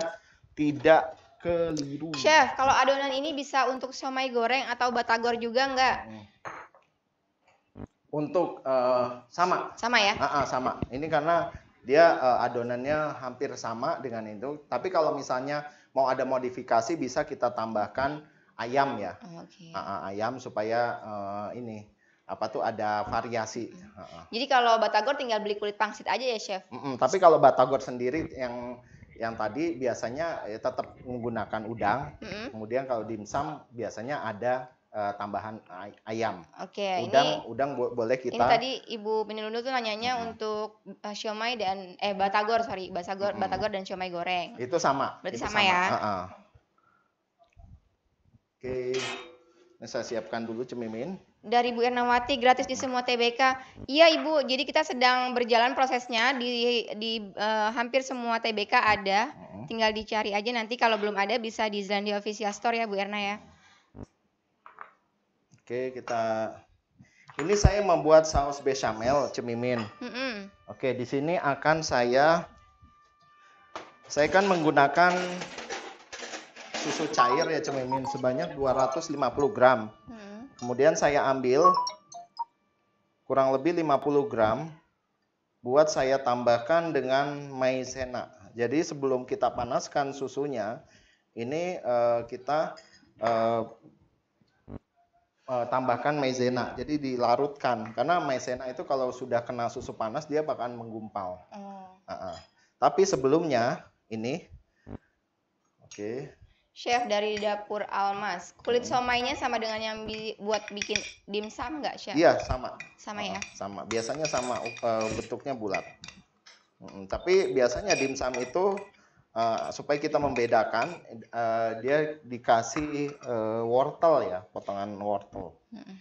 tidak keliru. Chef, kalau adonan ini bisa untuk somai goreng atau batagor juga enggak? Hmm. Untuk uh, sama. Sama ya? Uh, uh, sama. Ini karena dia uh, adonannya hampir sama dengan itu. Tapi kalau misalnya mau ada modifikasi bisa kita tambahkan ayam ya. Oh, okay. uh, uh, ah, ayam supaya uh, ini apa tuh ada variasi. -uh. Jadi kalau batagor tinggal beli kulit pangsit aja ya chef. Mm -mm, tapi kalau batagor sendiri yang yang tadi biasanya ya, tetap menggunakan udang. Mm-hmm. Kemudian kalau dimsum biasanya ada uh, tambahan ay- ayam. Oke, okay, udang ini, udang bo- boleh kita. Ini tadi Ibu Penilundu tuh nanyanya mm-hmm. untuk uh, siomay dan eh batagor sorry, batagor mm-hmm. batagor dan siomay goreng. Itu sama. Berarti itu sama, sama ya. Uh-uh. Oke. Okay. Ini saya siapkan dulu cemimin dari Bu Ernawati gratis di semua TBK. Iya Ibu, jadi kita sedang berjalan prosesnya di di uh, hampir semua TBK ada. Tinggal dicari aja nanti kalau belum ada bisa di Zlandia Official Store ya Bu Erna ya. Oke, kita ini saya membuat saus bechamel cemimin. Mm -hmm. Oke, di sini akan saya saya kan menggunakan susu cair ya cemimin sebanyak 250 gram. Mm Kemudian saya ambil kurang lebih 50 gram buat saya tambahkan dengan maizena. Jadi sebelum kita panaskan susunya, ini uh, kita uh, uh, tambahkan maizena. Jadi dilarutkan karena maizena itu kalau sudah kena susu panas dia bakalan menggumpal. Uh -uh. Tapi sebelumnya ini, oke, okay, chef dari dapur Almas. Kulit hmm. somainya sama dengan yang bi buat bikin dimsum nggak, chef? Iya, sama. Sama ya. Sama. Biasanya sama uh, bentuknya bulat. Mm, tapi biasanya dimsum itu uh, supaya kita membedakan uh, dia dikasih uh, wortel ya, potongan wortel. Mm -mm.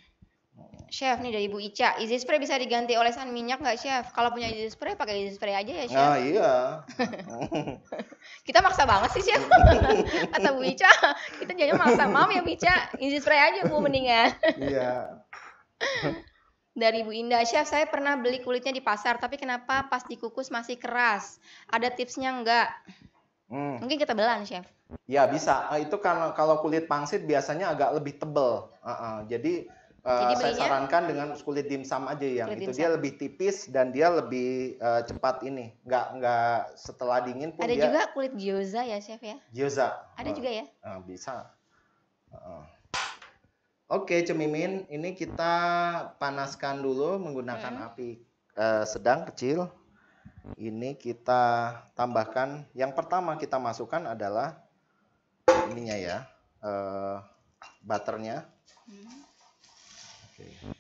Chef nih dari Bu Ica, easy spray bisa diganti olesan minyak nggak chef? Kalau punya easy spray pakai easy spray aja ya chef. Ah iya. kita maksa banget sih chef. Kata Bu Ica, kita jadinya maksa mam ya Bu Ica, easy spray aja Bu mendingan. iya. dari Bu Indah, chef saya pernah beli kulitnya di pasar, tapi kenapa pas dikukus masih keras? Ada tipsnya nggak? Hmm. Mungkin kita belan chef. Ya bisa. Ah, itu karena kalau kulit pangsit biasanya agak lebih tebel. Uh -uh. Jadi Eh, Jadi saya sarankan dengan kulit dimsum aja ya, yang itu dia lebih tipis dan dia lebih uh, cepat ini, nggak nggak setelah dingin pun. Ada dia, juga kulit gyoza ya chef ya? Gyoza. Ada uh, juga ya? Uh, bisa. Uh, Oke, okay, cemimin ini kita panaskan dulu menggunakan hmm. api uh, sedang kecil. Ini kita tambahkan. Yang pertama kita masukkan adalah ininya ya, uh, butternya. Hmm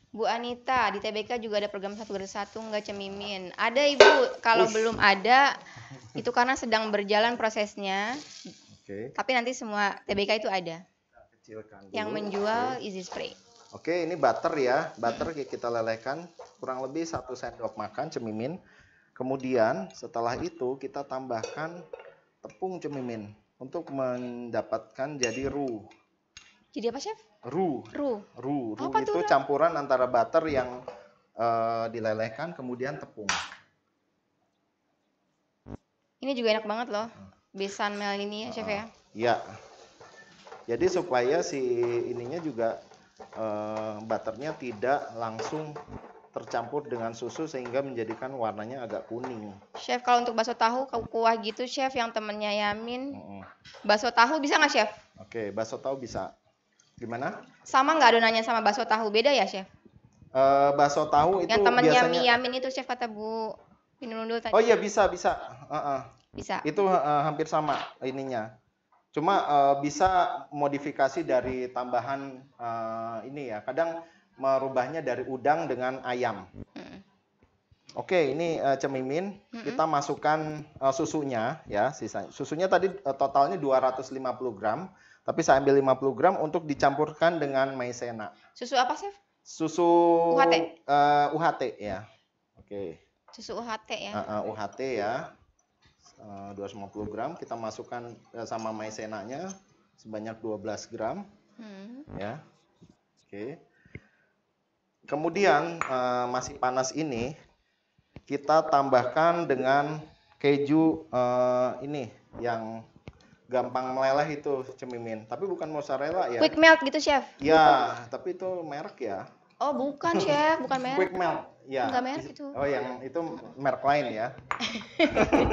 Bu Anita di TBK juga ada program satu satu nggak cemimin. Ada ibu, kalau Ush. belum ada itu karena sedang berjalan prosesnya. Oke. Okay. Tapi nanti semua TBK itu ada. dulu. Yang menjual okay. Easy Spray. Oke, ini butter ya. Butter kita lelehkan kurang lebih satu sendok makan cemimin. Kemudian setelah itu kita tambahkan tepung cemimin untuk mendapatkan jadi roux. Jadi apa chef? Roux. Roux. Roux. Roux itu, itu campuran antara butter yang uh, dilelehkan kemudian tepung. Ini juga enak banget loh. Hmm. Besan mel ini ya, Chef uh, ya. Ah, iya. Jadi supaya si ininya juga uh, butternya tidak langsung tercampur dengan susu sehingga menjadikan warnanya agak kuning. Chef kalau untuk bakso tahu kuah gitu chef yang temennya Yamin. Mm -hmm. Bakso tahu bisa nggak chef? Oke, okay, bakso tahu bisa. Gimana? Sama nggak adonannya sama bakso tahu beda ya chef? Uh, bakso tahu itu yang temennya biasanya... yamin itu chef kata Bu Minundul tadi. Oh iya bisa bisa. Uh -uh. Bisa. Itu uh, hampir sama ininya. Cuma uh, bisa modifikasi dari tambahan uh, ini ya. Kadang merubahnya dari udang dengan ayam. Hmm. Oke, ini uh, cemimin. Hmm. Kita masukkan uh, susunya ya, sisanya. Susunya tadi uh, totalnya 250 gram. Tapi saya ambil 50 gram untuk dicampurkan dengan maizena. Susu apa, sih? Susu UHT. Uh, eh, UHT ya. Oke. Okay. Susu UHT ya. Uh, uh, UHT ya. Eh, uh, 250 gram kita masukkan uh, sama maizenanya sebanyak 12 gram. Hmm. Ya. Oke. Okay. Kemudian uh, masih panas ini kita tambahkan dengan keju uh, ini yang gampang meleleh itu cemimin. Tapi bukan mozzarella ya. Quick melt gitu, Chef. Ya, bukan. tapi itu merek ya. Oh, bukan, Chef, bukan merek. Quick melt. Ya. Enggak merek itu. Oh, yang itu merek lain ya.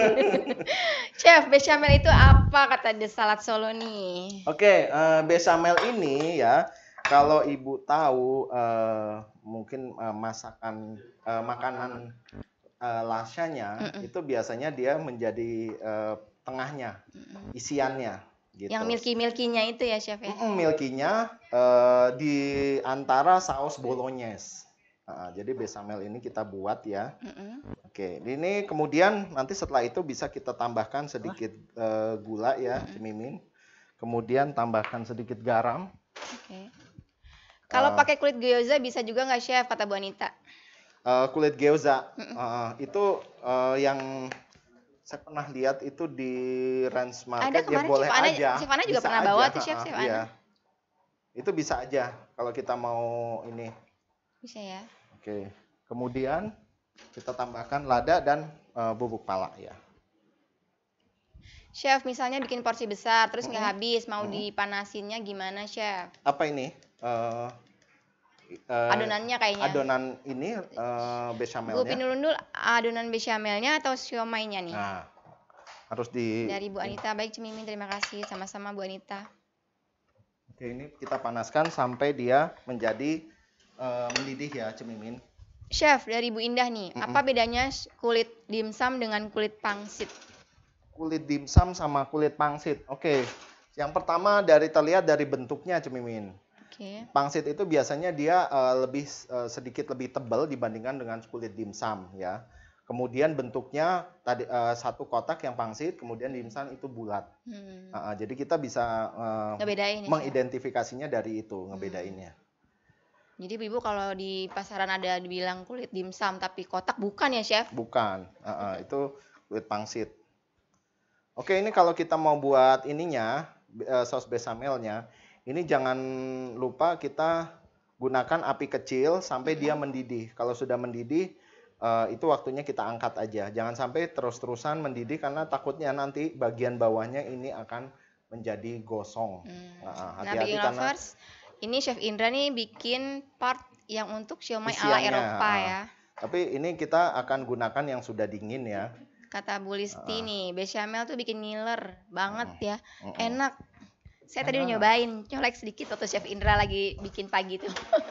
chef, bechamel itu apa kata di Salad Solo nih? Oke, okay, uh, eh, bechamel ini ya kalau ibu tahu uh, mungkin uh, masakan uh, makanan uh, lasanya mm -mm. itu biasanya dia menjadi uh, tengahnya, isiannya. Gitu. Yang milky-milkinya itu ya chef ya? Mm -mm, milkinya uh, eh, di antara saus bolognese. Nah, jadi bechamel ini kita buat ya. mm mm Oke, ini kemudian nanti setelah itu bisa kita tambahkan sedikit uh, gula ya, cemimin. Kemudian tambahkan sedikit garam. Oke. Okay. Kalau uh, pakai kulit gyoza bisa juga nggak chef kata Bu Anita? Uh, kulit gyoza uh, itu uh, yang saya pernah lihat itu di Rans market ya boleh Cipana, aja. Cipana juga bisa pernah aja. bawa tuh chef Cipana. Iya. Itu bisa aja kalau kita mau ini. Bisa ya. Oke. Kemudian kita tambahkan lada dan uh, bubuk pala ya. Chef, misalnya bikin porsi besar terus nggak -hmm. habis, mau -hmm. dipanasinnya gimana, Chef? Apa ini? Uh, uh, adonannya kayaknya. Adonan ini uh, bechamelnya. Gue dulu adonan bechamelnya atau siomaynya nih. Nah, harus di Dari Bu Anita, baik cemimin, terima kasih sama-sama Bu Anita. Oke, ini kita panaskan sampai dia menjadi uh, mendidih ya, cemimin. Chef dari Bu Indah nih, mm -mm. apa bedanya kulit dimsum dengan kulit pangsit? Kulit dimsum sama kulit pangsit. Oke. Yang pertama dari terlihat dari bentuknya, cemimin. Okay. Pangsit itu biasanya dia uh, lebih uh, sedikit lebih tebal dibandingkan dengan kulit dimsum ya. Kemudian bentuknya tadi uh, satu kotak yang pangsit, kemudian dimsum itu bulat. Hmm. Uh, jadi kita bisa uh, mengidentifikasinya ya? dari itu hmm. ngebedainnya. Hmm. Jadi ibu kalau di pasaran ada dibilang kulit dimsum tapi kotak bukan ya chef? Bukan, uh, uh, itu kulit pangsit. Oke ini kalau kita mau buat ininya uh, saus besamelnya, ini jangan lupa kita gunakan api kecil sampai dia mendidih. Kalau sudah mendidih, eh, itu waktunya kita angkat aja. Jangan sampai terus-terusan mendidih karena takutnya nanti bagian bawahnya ini akan menjadi gosong. Hmm. Nah, hati-hati nah, karena lovers, ini Chef Indra nih bikin part yang untuk siomay ala Eropa ah. ya. Tapi ini kita akan gunakan yang sudah dingin ya. Kata Bulisti uh, ah. nih, bechamel tuh bikin ngiler banget uh, ya. Uh, uh, Enak saya tadi udah nyobain, colek sedikit waktu Chef Indra lagi bikin pagi tuh.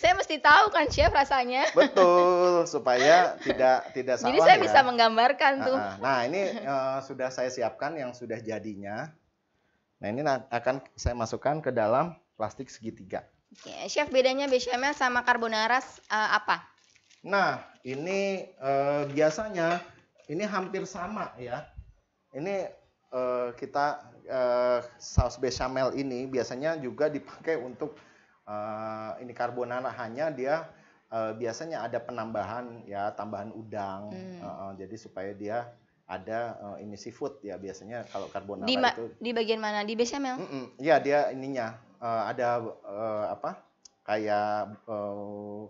saya mesti tahu kan chef rasanya. Betul, supaya tidak tidak salah. Jadi saya ya. bisa menggambarkan tuh. Nah, ini uh, sudah saya siapkan yang sudah jadinya. Nah ini akan saya masukkan ke dalam plastik segitiga. Oke, chef bedanya bechamel sama carbonara uh, apa? Nah ini uh, biasanya ini hampir sama ya. Ini uh, kita uh, saus bechamel ini biasanya juga dipakai untuk uh, ini carbonara hanya dia uh, biasanya ada penambahan ya tambahan udang hmm. uh, uh, jadi supaya dia ada uh, ini seafood ya biasanya kalau carbonara di itu di bagian mana di bechamel? Mm -mm, ya dia ininya uh, ada uh, apa kayak uh,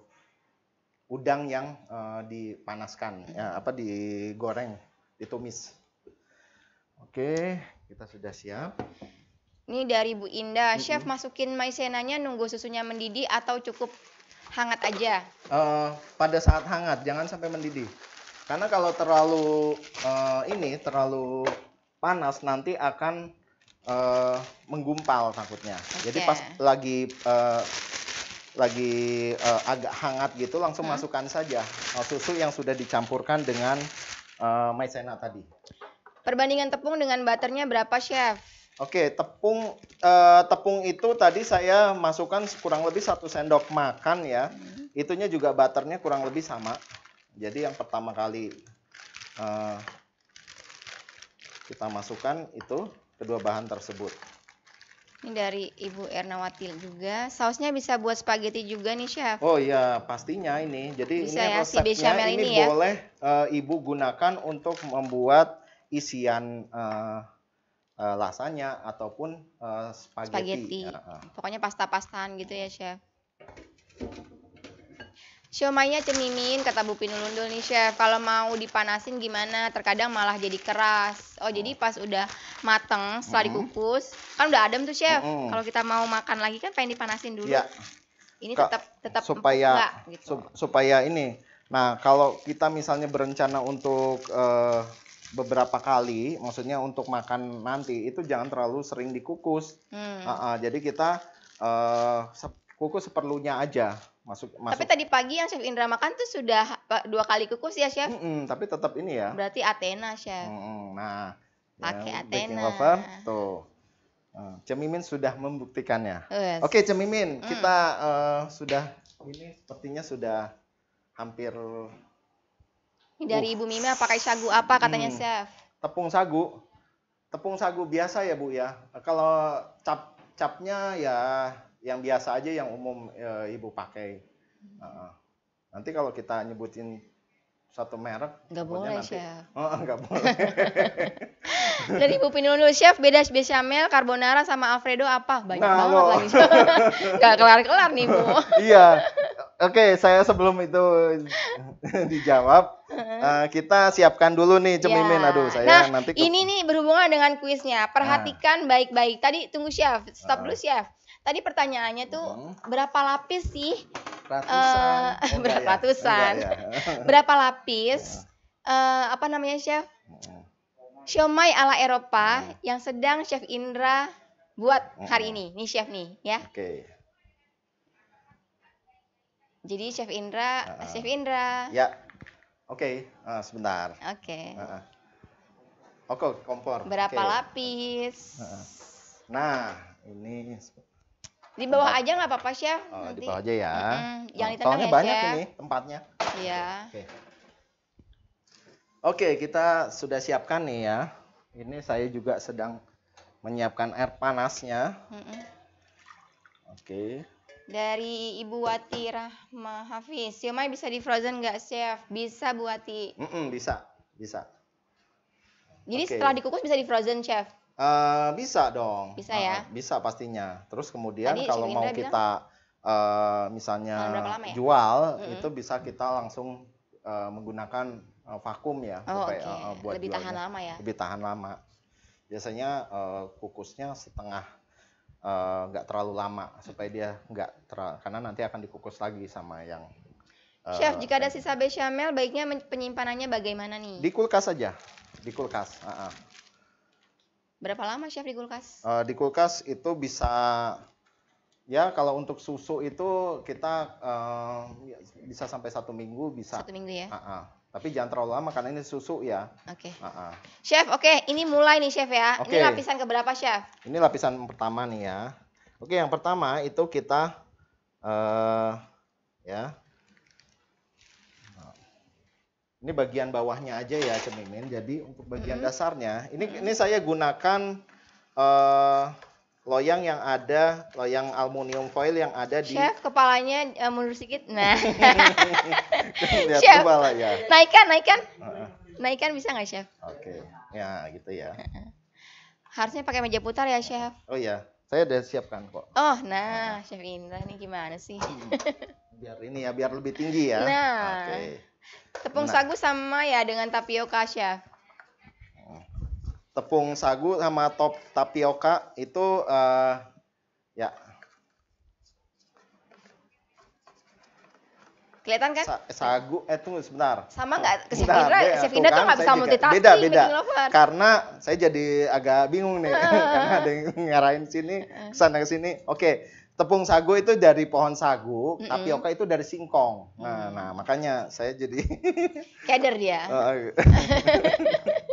udang yang uh, dipanaskan ya apa digoreng ditumis. Oke, kita sudah siap. Ini dari Bu Indah. Mm -hmm. Chef masukin maizenanya nunggu susunya mendidih atau cukup hangat aja? Uh, pada saat hangat, jangan sampai mendidih. Karena kalau terlalu uh, ini terlalu panas nanti akan uh, menggumpal takutnya. Okay. Jadi pas lagi uh, lagi uh, agak hangat gitu langsung hmm? masukkan saja uh, susu yang sudah dicampurkan dengan uh, maizena tadi. Perbandingan tepung dengan butternya berapa, Chef? Oke, tepung uh, tepung itu tadi saya masukkan kurang lebih satu sendok makan ya. Hmm. Itunya juga butternya kurang lebih sama. Jadi yang pertama kali uh, kita masukkan itu kedua bahan tersebut. Ini dari Ibu Ernawati juga. Sausnya bisa buat spaghetti juga nih, Chef. Oh iya, pastinya ini. Jadi bisa ini ya, resepnya si ini, ini ya? boleh uh, Ibu gunakan untuk membuat isian uh, eh, uh, eh, lasanya ataupun uh, spaghetti. spaghetti. Uh, uh. Pokoknya pasta-pastaan gitu ya, Chef. Siomaynya cemimin, kata Bu Pinul nih Chef. Kalau mau dipanasin gimana? Terkadang malah jadi keras. Oh, jadi hmm. pas udah mateng setelah mm -hmm. dikukus, kan udah adem tuh Chef. Mm -hmm. Kalau kita mau makan lagi kan pengen dipanasin dulu. Ya. Ini tetap tetap supaya empuk, gitu. Sup supaya ini. Nah, kalau kita misalnya berencana untuk uh, beberapa kali, maksudnya untuk makan nanti itu jangan terlalu sering dikukus. Hmm. Uh, uh, jadi kita uh, se kukus seperlunya aja. Masuk, masuk. Tapi tadi pagi yang Chef Indra makan tuh sudah eh, dua kali kukus ya Chef? Mm -mm, tapi tetap ini ya. Berarti Athena Chef. Mm, nah, ya, pakai ya, Athena. Lover, tuh. Uh, nah, Cemimin sudah membuktikannya. Oh, yes. Oke, Cemimin, mm. kita uh, sudah ini sepertinya sudah hampir dari Ibu Mimi, pakai sagu apa katanya hmm. chef? Tepung sagu. Tepung sagu biasa ya, Bu ya. Kalau cap capnya ya yang biasa aja yang umum e, Ibu pakai. Hmm. Uh, nanti kalau kita nyebutin satu merek nggak boleh nanti, chef oh, nggak boleh dari ibu Pinu dulu chef beda bechamel carbonara sama alfredo apa banyak nah, banget lo. lagi nggak kelar kelar nih Bu iya Oke, okay, saya sebelum itu dijawab, uh, kita siapkan dulu nih cemimin. Iya. Yeah. Aduh, saya nah, nanti. Ke... Ini nih berhubungan dengan kuisnya. Ah. Perhatikan baik-baik. Nah. Tadi tunggu chef, stop uh. dulu chef. Tadi pertanyaannya tuh hmm. berapa lapis sih? Ratusan. Uh, berapa ratusan? Ya. berapa lapis? Uh, apa namanya chef? Hmm. Siomay ala Eropa hmm. yang sedang chef Indra buat hmm. hari ini. Nih chef nih, ya. Oke. Okay. Jadi Chef Indra, uh, uh. Chef Indra. Ya. Oke, okay. uh, sebentar. Oke. Okay. Uh, uh. Ah. Oke, kompor. Berapa okay. lapis? Uh, uh. Nah, ini di bawah tempat. aja nggak apa-apa, Chef. Oh, Nanti. di bawah aja ya. Mm -hmm. Jangan Oh, ya, banyak Chef. ini tempatnya. Iya. Oke. Okay. okay, kita sudah siapkan nih ya. Ini saya juga sedang menyiapkan air panasnya. Mm -hmm. Oke. Okay dari Ibu Wati Rahma Hafiz. Siomay bisa di frozen nggak, Chef? Bisa, Bu Wati. Mm -mm, bisa, bisa. Jadi okay. setelah dikukus bisa di frozen, Chef? Uh, bisa dong. Bisa ya? Uh, bisa pastinya. Terus kemudian Tadi, kalau mau kita uh, misalnya ya? jual, mm -hmm. itu bisa kita langsung uh, menggunakan uh, vakum ya, oh, supaya okay. uh, buat lebih jualnya. tahan lama ya. Lebih tahan lama. Biasanya uh, kukusnya setengah Eh, nggak uh, terlalu lama supaya dia nggak terlalu karena nanti akan dikukus lagi sama yang uh, chef jika ada sisa bechamel baiknya penyimpanannya bagaimana nih di kulkas saja di kulkas uh -uh. berapa lama chef di kulkas uh, di kulkas itu bisa ya kalau untuk susu itu kita uh, bisa sampai satu minggu bisa satu minggu ya uh -uh. Tapi jangan terlalu lama karena ini susu ya. Oke. Okay. Uh -uh. Chef, oke, okay. ini mulai nih chef ya. Okay. Ini lapisan keberapa chef? Ini lapisan pertama nih ya. Oke, yang pertama itu kita uh, ya. Ini bagian bawahnya aja ya cemimin. Jadi untuk bagian mm -hmm. dasarnya, ini ini saya gunakan uh, loyang yang ada loyang aluminium foil yang ada di chef kepalanya uh, mundur sedikit nah lihat chef. kepala ya naikkan naikkan uh-uh. naikkan bisa nggak chef oke okay. ya gitu ya harusnya pakai meja putar ya chef oh ya saya udah siapkan kok oh nah, uh-huh. chef Indra ini gimana sih hmm. biar ini ya biar lebih tinggi ya nah okay. tepung nah. sagu sama ya dengan tapioka chef tepung sagu sama top tapioka itu uh, ya Kelihatan kan? Sa sagu, eh tunggu sebentar. Sama nggak? Ke Chef Indra, ya, Chef Indra tuh kan, nggak bisa multitasking. Beda, beda. Karena saya jadi agak bingung nih. Karena ada yang ngarahin sini, kesana kesini oke Oke, tepung sagu itu dari pohon sagu, mm -mm. tapioka itu dari singkong. Nah, mm. nah makanya saya jadi... Keder dia. Oh, iya.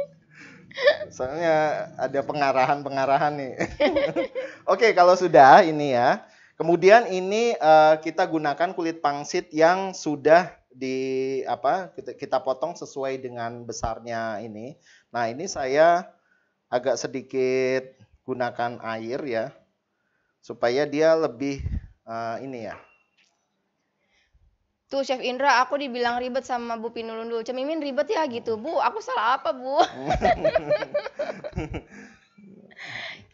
Soalnya ada pengarahan-pengarahan nih. Oke, okay, kalau sudah ini ya. Kemudian ini uh, kita gunakan kulit pangsit yang sudah di apa kita, kita potong sesuai dengan besarnya ini. Nah, ini saya agak sedikit gunakan air ya supaya dia lebih uh, ini ya Tuh gitu, Chef Indra, aku dibilang ribet sama Bu Pinulun dulu. Cemimin ribet ya gitu. Bu, aku salah apa, Bu?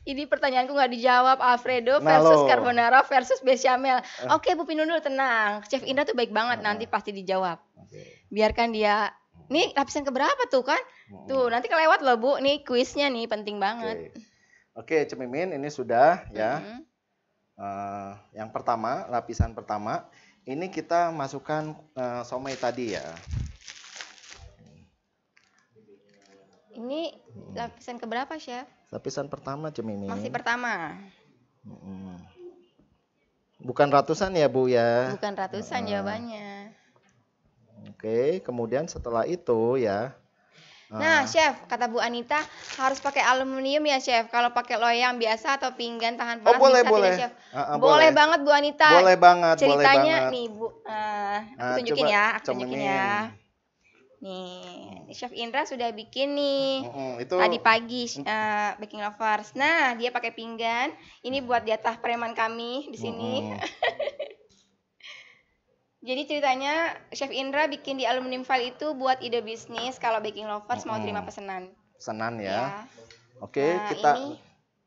Ini pertanyaanku nggak dijawab. Alfredo nah, versus nah, carbonara versus bechamel. Eh. Oke, Bu Pinulun tenang. Chef Indra tuh baik banget, nanti eh. pasti Okay. Biarkan dia Nih lapisan ke berapa tuh kan? Hmm. Tuh nanti kelewat loh bu. Nih kuisnya nih penting banget. Oke, okay, cemimin ini sudah ya. Mm -hmm. uh, yang pertama lapisan pertama ini kita masukkan uh, somai tadi ya. Ini hmm. lapisan keberapa, Chef? Lapisan pertama, ini. Masih pertama. Hmm. Bukan ratusan ya, Bu ya? Bukan ratusan uh. jawabannya. Oke, kemudian setelah itu ya, Nah, ah. chef, kata Bu Anita harus pakai aluminium ya, chef. Kalau pakai loyang biasa atau pinggan tahan oh, panas oh, boleh, bisa boleh. tidak, chef? Uh, uh, boleh. boleh banget Bu Anita. Boleh banget. Ceritanya boleh banget. nih Bu, uh, aku uh, tunjukin ya, aku tunjukin ya. Nih, Chef Indra sudah bikin nih. Mm, mm, mm, itu tadi pagi uh, baking lovers. Nah, dia pakai pinggan. Ini buat di atas preman kami di sini. Jadi ceritanya Chef Indra bikin di aluminium file itu buat ide bisnis kalau baking lovers mau terima pesanan. Pesanan ya. ya. Oke, okay, nah, kita ini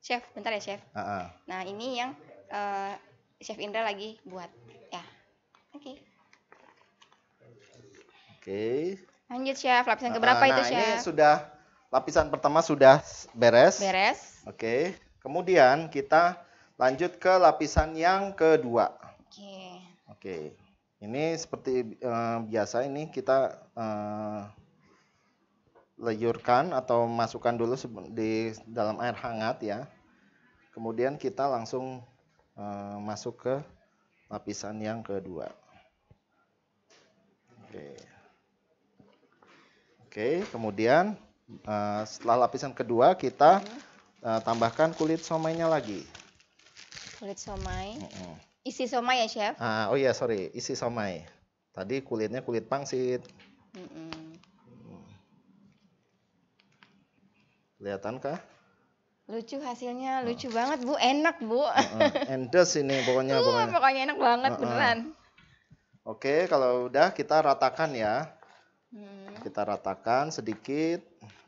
Chef, bentar ya Chef. Uh -uh. Nah, ini yang uh, Chef Indra lagi buat ya. Oke. Okay. Oke. Okay. Lanjut Chef, lapisan keberapa uh, nah, itu Chef? Ini sudah lapisan pertama sudah beres. Beres. Oke. Okay. Kemudian kita lanjut ke lapisan yang kedua. Oke. Okay. Oke. Okay ini seperti e, biasa ini kita e, leyurkan atau masukkan dulu di dalam air hangat ya kemudian kita langsung e, masuk ke lapisan yang kedua oke oke kemudian e, setelah lapisan kedua kita e, tambahkan kulit somainya lagi kulit somai mm -mm Isi somai ya, Chef? Ah, oh iya, sorry. Isi somai. Tadi kulitnya kulit pangsit. Mm -mm. kah Lucu hasilnya, ah. lucu banget, Bu. Enak, Bu. Uh Endes ini pokoknya. Uh, pokoknya. pokoknya enak banget, uh -uh. beneran. Oke, kalau udah kita ratakan ya. Hmm. Kita ratakan sedikit.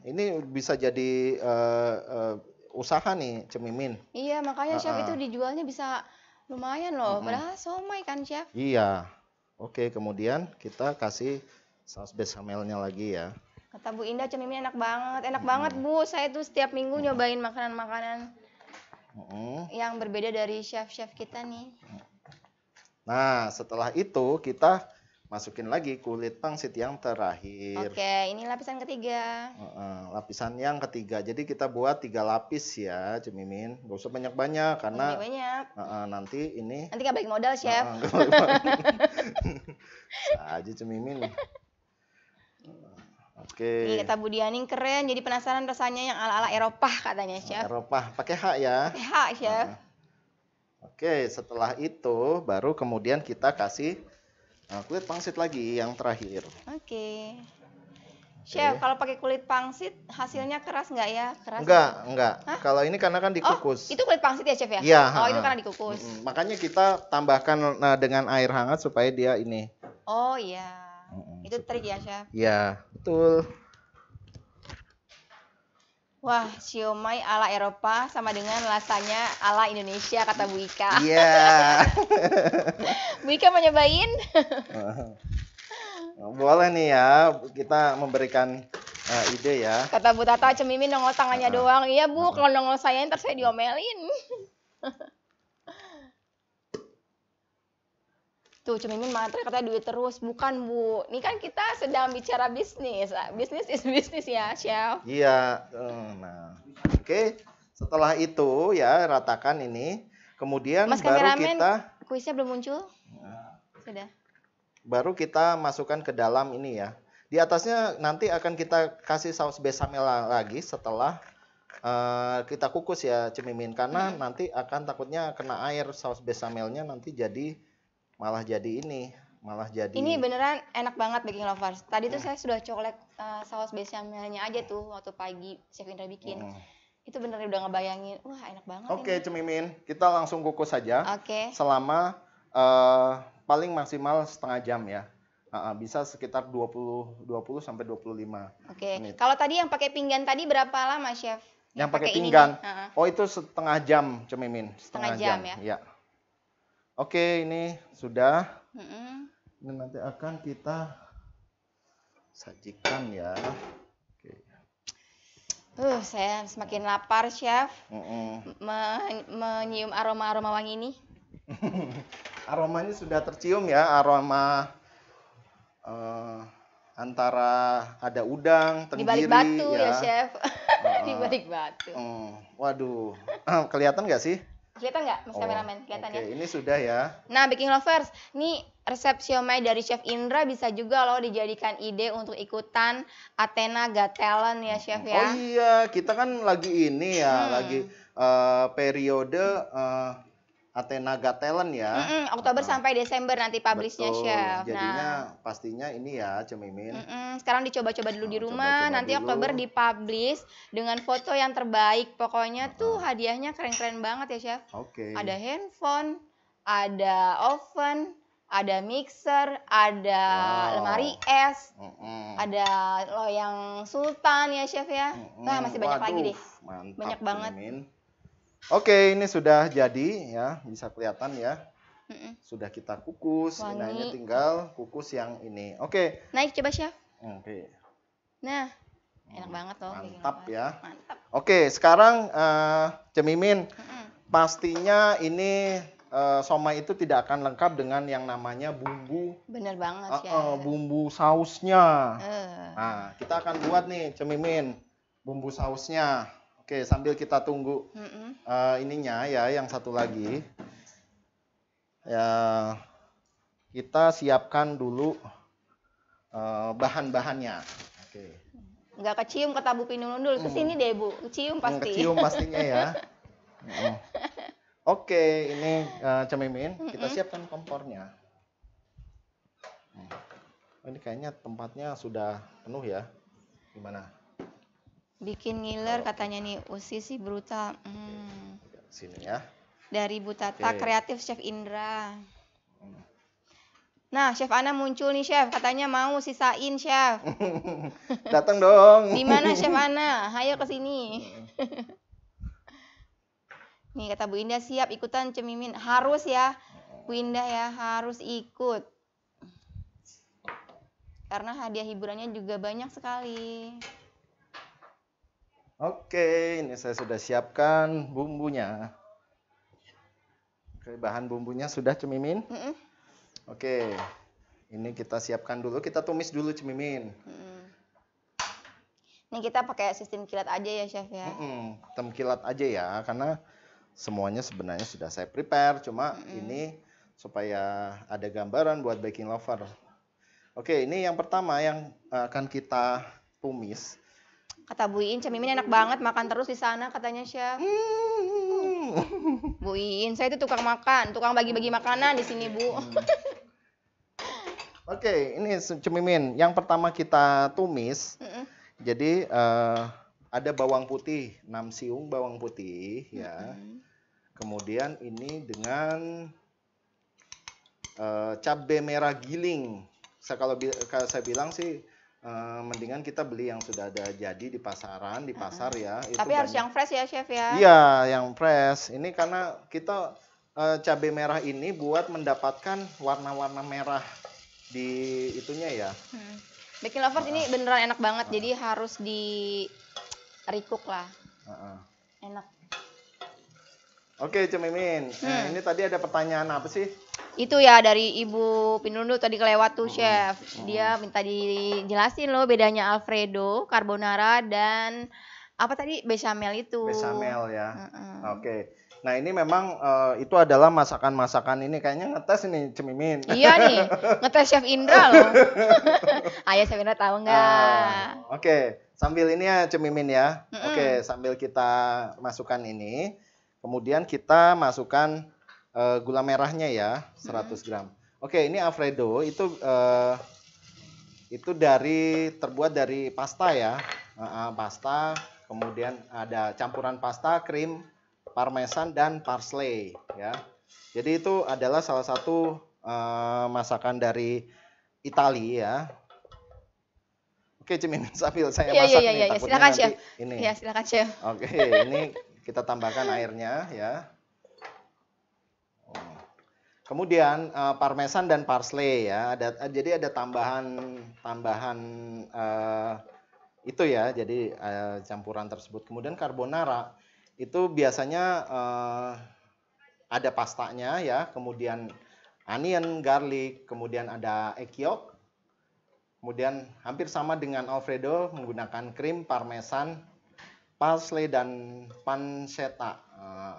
Ini bisa jadi uh, uh, usaha nih, cemimin. Iya, makanya uh -uh. Chef itu dijualnya bisa lumayan loh. Mm -hmm. Padahal somai kan chef. Iya. Oke, kemudian kita kasih saus bechamelnya lagi ya. Kata Bu Indah cemimin enak banget, enak mm -hmm. banget Bu. Saya tuh setiap minggu mm -hmm. nyobain makanan-makanan mm -hmm. yang berbeda dari chef-chef kita nih. Nah, setelah itu kita masukin lagi kulit pangsit yang terakhir. Oke, ini lapisan ketiga. Uh, uh, lapisan yang ketiga. Jadi kita buat tiga lapis ya, Cemimin. Gak usah banyak-banyak karena banyak. Uh, uh, nanti ini. Nanti gak balik modal, chef. Uh, aja Cemimin. Oke. Okay. Ini keren, jadi penasaran rasanya yang ala-ala Eropa katanya, Chef. Eropa, pakai hak ya. Pakai H, Chef. Uh, Oke, okay, setelah itu baru kemudian kita kasih Nah, kulit pangsit lagi yang terakhir. Oke. Okay. Chef, kalau pakai kulit pangsit hasilnya keras nggak ya? Keras enggak, atau? enggak. Hah? Kalau ini karena kan dikukus. Oh, itu kulit pangsit ya, Chef ya? Iya. Oh, ha -ha. itu karena dikukus. Mm -hmm. Makanya kita tambahkan nah, dengan air hangat supaya dia ini. Oh iya. Mm -hmm. Itu trik ya, Chef? Iya, betul. Wah, siomay ala Eropa sama dengan rasanya ala Indonesia kata Bu Ika. Iya. Yeah. Bu Ika mau nyobain? Oh, boleh nih ya, kita memberikan uh, ide ya. Kata Bu Tata cemimin nongol tangannya uh -huh. doang. Iya Bu, uh -huh. kalau nongol saya ntar saya diomelin. tuh ini mantra katanya duit terus bukan bu ini kan kita sedang bicara bisnis ah, bisnis is bisnis ya chef iya eh, nah oke setelah itu ya ratakan ini kemudian Mas baru kita kuisnya belum muncul nah. sudah baru kita masukkan ke dalam ini ya di atasnya nanti akan kita kasih saus bechamel lagi setelah Uh, kita kukus ya cemimin karena hmm. nanti akan takutnya kena air saus bechamelnya nanti jadi malah jadi ini malah jadi ini beneran enak banget baking lovers tadi tuh nah. saya sudah coklat uh, eh, saus bechamelnya aja tuh waktu pagi chef Indra bikin hmm. itu beneran udah ngebayangin wah enak banget oke cemimin kita langsung kukus saja oke selama eh, paling maksimal setengah jam ya bisa sekitar 20 20 sampai 25. Oke. Kalau tadi yang pakai pinggan tadi berapa lama, Chef? Yang, pakai pinggan. Oh, itu setengah jam, Cemimin. Setengah, jam, ya. Iya. Oke, ini sudah. Mm hmm Ini nanti akan kita sajikan ya. Oke. Uh, saya semakin lapar, chef. Mm hmm Me menyium aroma-aroma wangi ini. Aromanya sudah tercium ya, aroma uh, antara ada udang, tenggiri. Di balik batu ya, ya chef. Uh, Di balik batu. Mm. Waduh, kelihatan nggak sih? Kelihatan gitu nggak mas oh, kameramen? Kelihatan okay. ya? Ini sudah ya. Nah, baking lovers, nih resep siomay dari Chef Indra bisa juga loh dijadikan ide untuk ikutan Athena Got Talent ya Chef ya. Oh iya, kita kan lagi ini ya, hmm. lagi uh, periode uh, Athena Got Talent ya. Mm -mm, Oktober uh, sampai Desember nanti publishnya Chef. Jadinya nah. pastinya ini ya Cemimin. Mm -mm, sekarang dicoba-coba dulu di oh, rumah, coba -coba nanti dulu. Oktober dipublish dengan foto yang terbaik. Pokoknya uh, tuh hadiahnya keren-keren banget ya Chef. Oke. Okay. Ada handphone, ada oven, ada mixer, ada wow. lemari es, mm -mm. ada loyang sultan ya Chef ya. Mm -mm. Nah, masih banyak Waduh, lagi deh. Mantap, banyak banget. Cemimin. Oke, ini sudah jadi ya, bisa kelihatan ya. Sudah kita kukus, Nah ini tinggal kukus yang ini. Oke. Naik coba chef. Oke. Nah, hmm, enak hmm, banget loh. Mantap ya. Mantap. Oke, sekarang uh, Cemimin, pastinya ini uh, somai itu tidak akan lengkap dengan yang namanya bumbu. Bener banget uh, ya. bumbu sausnya. Uh. Nah, kita akan buat nih cemimin bumbu sausnya. Oke, sambil kita tunggu mm -mm. Uh, ininya ya, yang satu lagi. Ya, kita siapkan dulu uh, bahan-bahannya. Oke. Nggak kecium kata Bu Pinulundul, kesini deh Bu, kecium mm, pasti. Kecium pastinya ya. oh. Oke, ini uh, cemimin, mm kita siapkan kompornya. Mm. Oh, ini kayaknya tempatnya sudah penuh ya. Gimana? bikin ngiler oh. katanya nih usi sih brutal hmm. sini ya dari Butata okay. kreatif chef Indra hmm. Nah, Chef Ana muncul nih, Chef. Katanya mau sisain, Chef. Datang dong. Di mana Chef Ana? Ayo ke sini. Hmm. nih, kata Bu Indah siap ikutan Cemimin. Harus ya, hmm. Bu Indah ya, harus ikut. Karena hadiah hiburannya juga banyak sekali. Oke, ini saya sudah siapkan bumbunya. Oke, bahan bumbunya sudah cemimin? Mm -mm. Oke, ini kita siapkan dulu, kita tumis dulu cemimin. Mm. Ini kita pakai sistem kilat aja ya chef ya? Mm -mm, kilat aja ya, karena semuanya sebenarnya sudah saya prepare, cuma mm -mm. ini supaya ada gambaran buat baking lover. Oke, ini yang pertama yang akan kita tumis Kata Bu Iin, cemimin enak banget makan terus di sana katanya Chef. Bu Iin, saya itu tukang makan, tukang bagi-bagi makanan di sini Bu. Hmm. Oke, okay, ini cemimin Yang pertama kita tumis. Mm -mm. Jadi uh, ada bawang putih, 6 siung bawang putih ya. Mm -hmm. Kemudian ini dengan uh, cabai merah giling. Saya kalau, kalau saya bilang sih Eh, mendingan kita beli yang sudah ada jadi di pasaran di pasar uh-huh. ya itu tapi harus banyak. yang fresh ya chef ya iya yang fresh ini karena kita uh, cabai merah ini buat mendapatkan warna-warna merah di itunya ya hmm. baking lovers uh ini beneran enak banget uh jadi harus di recook lah uh-huh. enak oke cemimin eh, hmm. eh, ini tadi ada pertanyaan apa sih itu ya dari Ibu Pinundu tadi kelewat tuh chef. Dia minta dijelasin loh bedanya Alfredo, carbonara dan apa tadi bechamel itu. Bechamel ya. Mm Oke. Okay. Nah ini memang uh, itu adalah masakan-masakan ini kayaknya ngetes ini cemimin. Iya nih, ngetes Chef Indra loh. Ayah Chef Indra tahu nggak? Uh, Oke, okay. sambil ini ya cemimin ya. Mm hmm Oke, okay, sambil kita masukkan ini, kemudian kita masukkan uh, gula merahnya ya 100 gram. Oke, okay, ini Alfredo itu uh, itu dari terbuat dari pasta ya, uh, uh, pasta. Kemudian ada campuran pasta, krim, parmesan dan parsley ya. Jadi itu adalah salah satu uh, masakan dari Italia ya. Oke, Cimin sambil saya ya, masak ya, ya, nih ya, takutnya silakan, nanti chef. ini. Ya, silakan chef. Oke, ini kita tambahkan airnya ya. Kemudian uh, parmesan dan parsley ya. Ada jadi ada tambahan tambahan uh, itu ya. Jadi uh, campuran tersebut. Kemudian carbonara itu biasanya uh, ada pastanya ya. Kemudian onion, garlic, kemudian ada egg yolk, Kemudian hampir sama dengan alfredo menggunakan krim parmesan, parsley dan pancetta. Uh,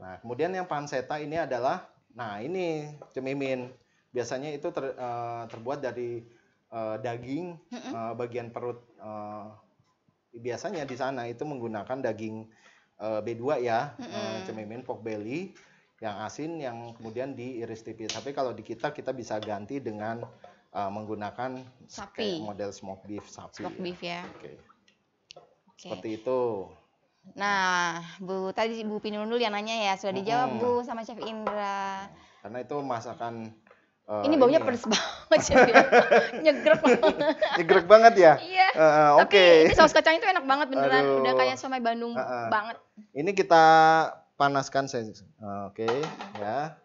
Nah, kemudian yang panseta ini adalah, nah ini cemimin. Biasanya itu ter, uh, terbuat dari uh, daging uh, bagian perut. Uh, biasanya di sana itu menggunakan daging uh, B2 ya, uh, cemimin pork belly yang asin yang kemudian diiris tipis. Tapi kalau di kita kita bisa ganti dengan uh, menggunakan sapi. model smoked beef sapi. Smoke ya. beef ya. Oke. Okay. Okay. Seperti itu. Nah, Bu, tadi Bu hmm. Pinunul yang nanya ya, sudah hmm. dijawab hmm. Bu sama Chef Indra. Karena itu masakan Uh, ini baunya ini. pedes banget Chef Nyegrek banget. Nyegrek banget ya? Iya. Uh, Oke. Okay. ini saus kacang itu enak banget beneran, Aduh. udah kayak somai Bandung uh, uh. banget. Ini kita panaskan saya. Uh, Oke, okay. ya.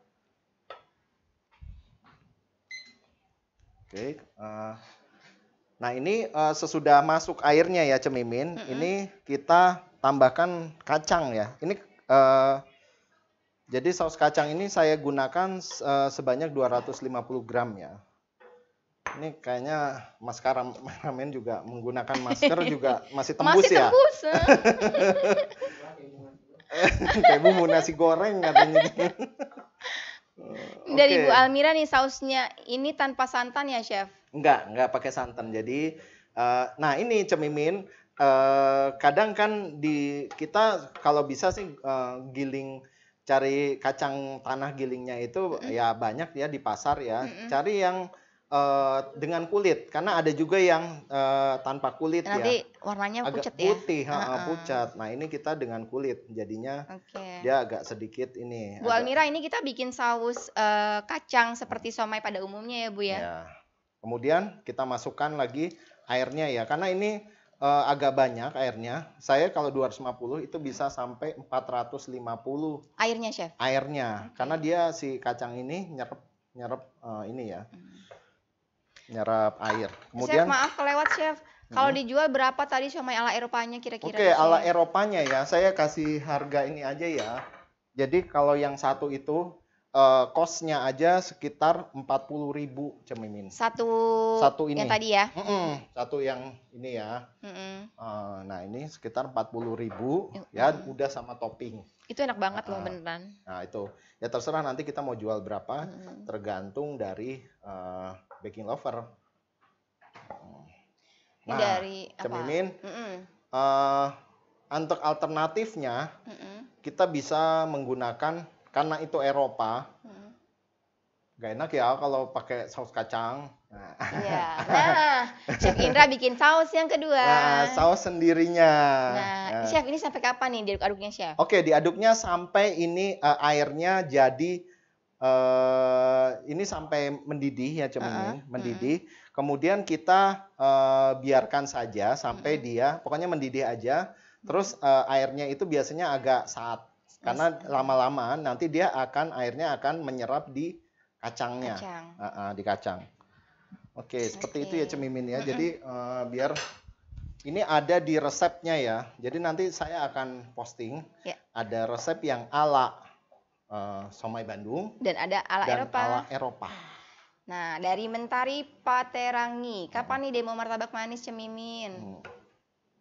Oke. Okay. Uh, nah, ini uh, sesudah masuk airnya ya, Cemimin. Mm -hmm. Ini kita tambahkan kacang ya. Ini uh, jadi saus kacang ini saya gunakan uh, sebanyak 250 gram ya. Ini kayaknya masker ramen juga menggunakan masker juga masih tembus masih ya. Tembus. Eh. Kayak bumbu nasi goreng katanya. Okay. Dari Bu Almira nih sausnya ini tanpa santan ya chef? Enggak, enggak pakai santan. Jadi uh, nah ini cemimin Eh, kadang kan di kita kalau bisa sih uh, giling cari kacang tanah gilingnya itu mm -hmm. ya banyak ya di pasar ya. Mm -hmm. Cari yang uh, dengan kulit karena ada juga yang uh, tanpa kulit ya. Nanti ya. warnanya agak pucat putih, ya. Putih, uh -uh. pucat. Nah, ini kita dengan kulit jadinya okay. dia agak sedikit ini. Bu agak... Almira ini kita bikin saus uh, kacang seperti somai pada umumnya ya, Bu ya. ya. Kemudian kita masukkan lagi airnya ya karena ini uh, agak banyak airnya. Saya kalau 250 itu bisa sampai 450. Airnya, Chef? Airnya. Okay. Karena dia si kacang ini nyerap nyerap uh, ini ya. Hmm. Nyerap air. Kemudian Chef, maaf kelewat, Chef. Kalau hmm. dijual berapa tadi siomay ala Eropanya kira-kira? Oke, okay, ala Eropanya ya. Saya kasih harga ini aja ya. Jadi kalau yang satu itu uh, costnya aja sekitar empat puluh ribu cemimin satu satu ini yang tadi ya mm -mm, satu yang ini ya mm -mm. Uh, nah ini sekitar empat puluh ribu mm -mm. ya udah sama topping itu enak banget uh, loh ah, ah. beneran nah itu ya terserah nanti kita mau jual berapa mm -mm. tergantung dari uh, baking lover nah, ini dari cemimin Mm -mm. Uh, untuk alternatifnya mm -mm. kita bisa menggunakan karena itu Eropa hmm. gak enak ya kalau pakai saus kacang nah, ya. nah chef Indra bikin saus yang kedua nah, saus sendirinya nah, nah chef ini sampai kapan nih diaduknya chef oke diaduknya sampai ini uh, airnya jadi uh, ini sampai mendidih ya Cemeng, uh uh-huh. mendidih uh kemudian kita uh, biarkan saja sampai hmm. dia pokoknya mendidih aja hmm. terus uh, airnya itu biasanya agak saat karena lama-lama nanti dia akan airnya akan menyerap di kacangnya, kacang. uh, uh, di kacang. Oke, okay, seperti okay. itu ya cemimin ya. Jadi uh, biar ini ada di resepnya ya. Jadi nanti saya akan posting yeah. ada resep yang ala uh, somai Bandung dan ada ala dan Eropa. Ala Eropa. Nah, dari Mentari Paterangi, kapan nih demo martabak manis Cemimin? Hmm.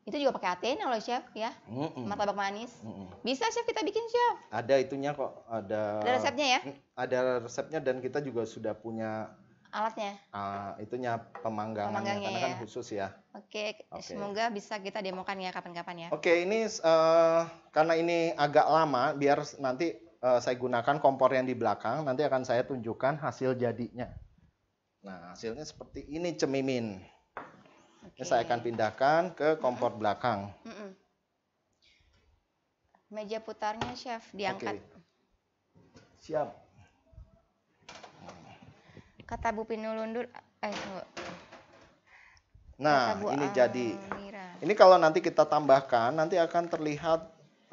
Itu juga pakai Athena loh chef ya. Mm-mm. Martabak manis. Mm-mm. Bisa chef kita bikin chef. Ada itunya kok, ada Ada resepnya ya? Mm, ada resepnya dan kita juga sudah punya alatnya. Uh, itunya pemanggangannya Pemanggangnya karena kan ya. kan khusus ya. Oke, okay. okay. semoga bisa kita demokan ya kapan-kapan ya. Oke, okay, ini uh, karena ini agak lama biar nanti uh, saya gunakan kompor yang di belakang, nanti akan saya tunjukkan hasil jadinya. Nah, hasilnya seperti ini cemimin. Okay. Ini saya akan pindahkan ke kompor mm belakang. Mm -mm. Meja putarnya chef diangkat. Okay. Siap. Kata Bu Pinulundur eh Nah, ini Amira. jadi. Ini kalau nanti kita tambahkan, nanti akan terlihat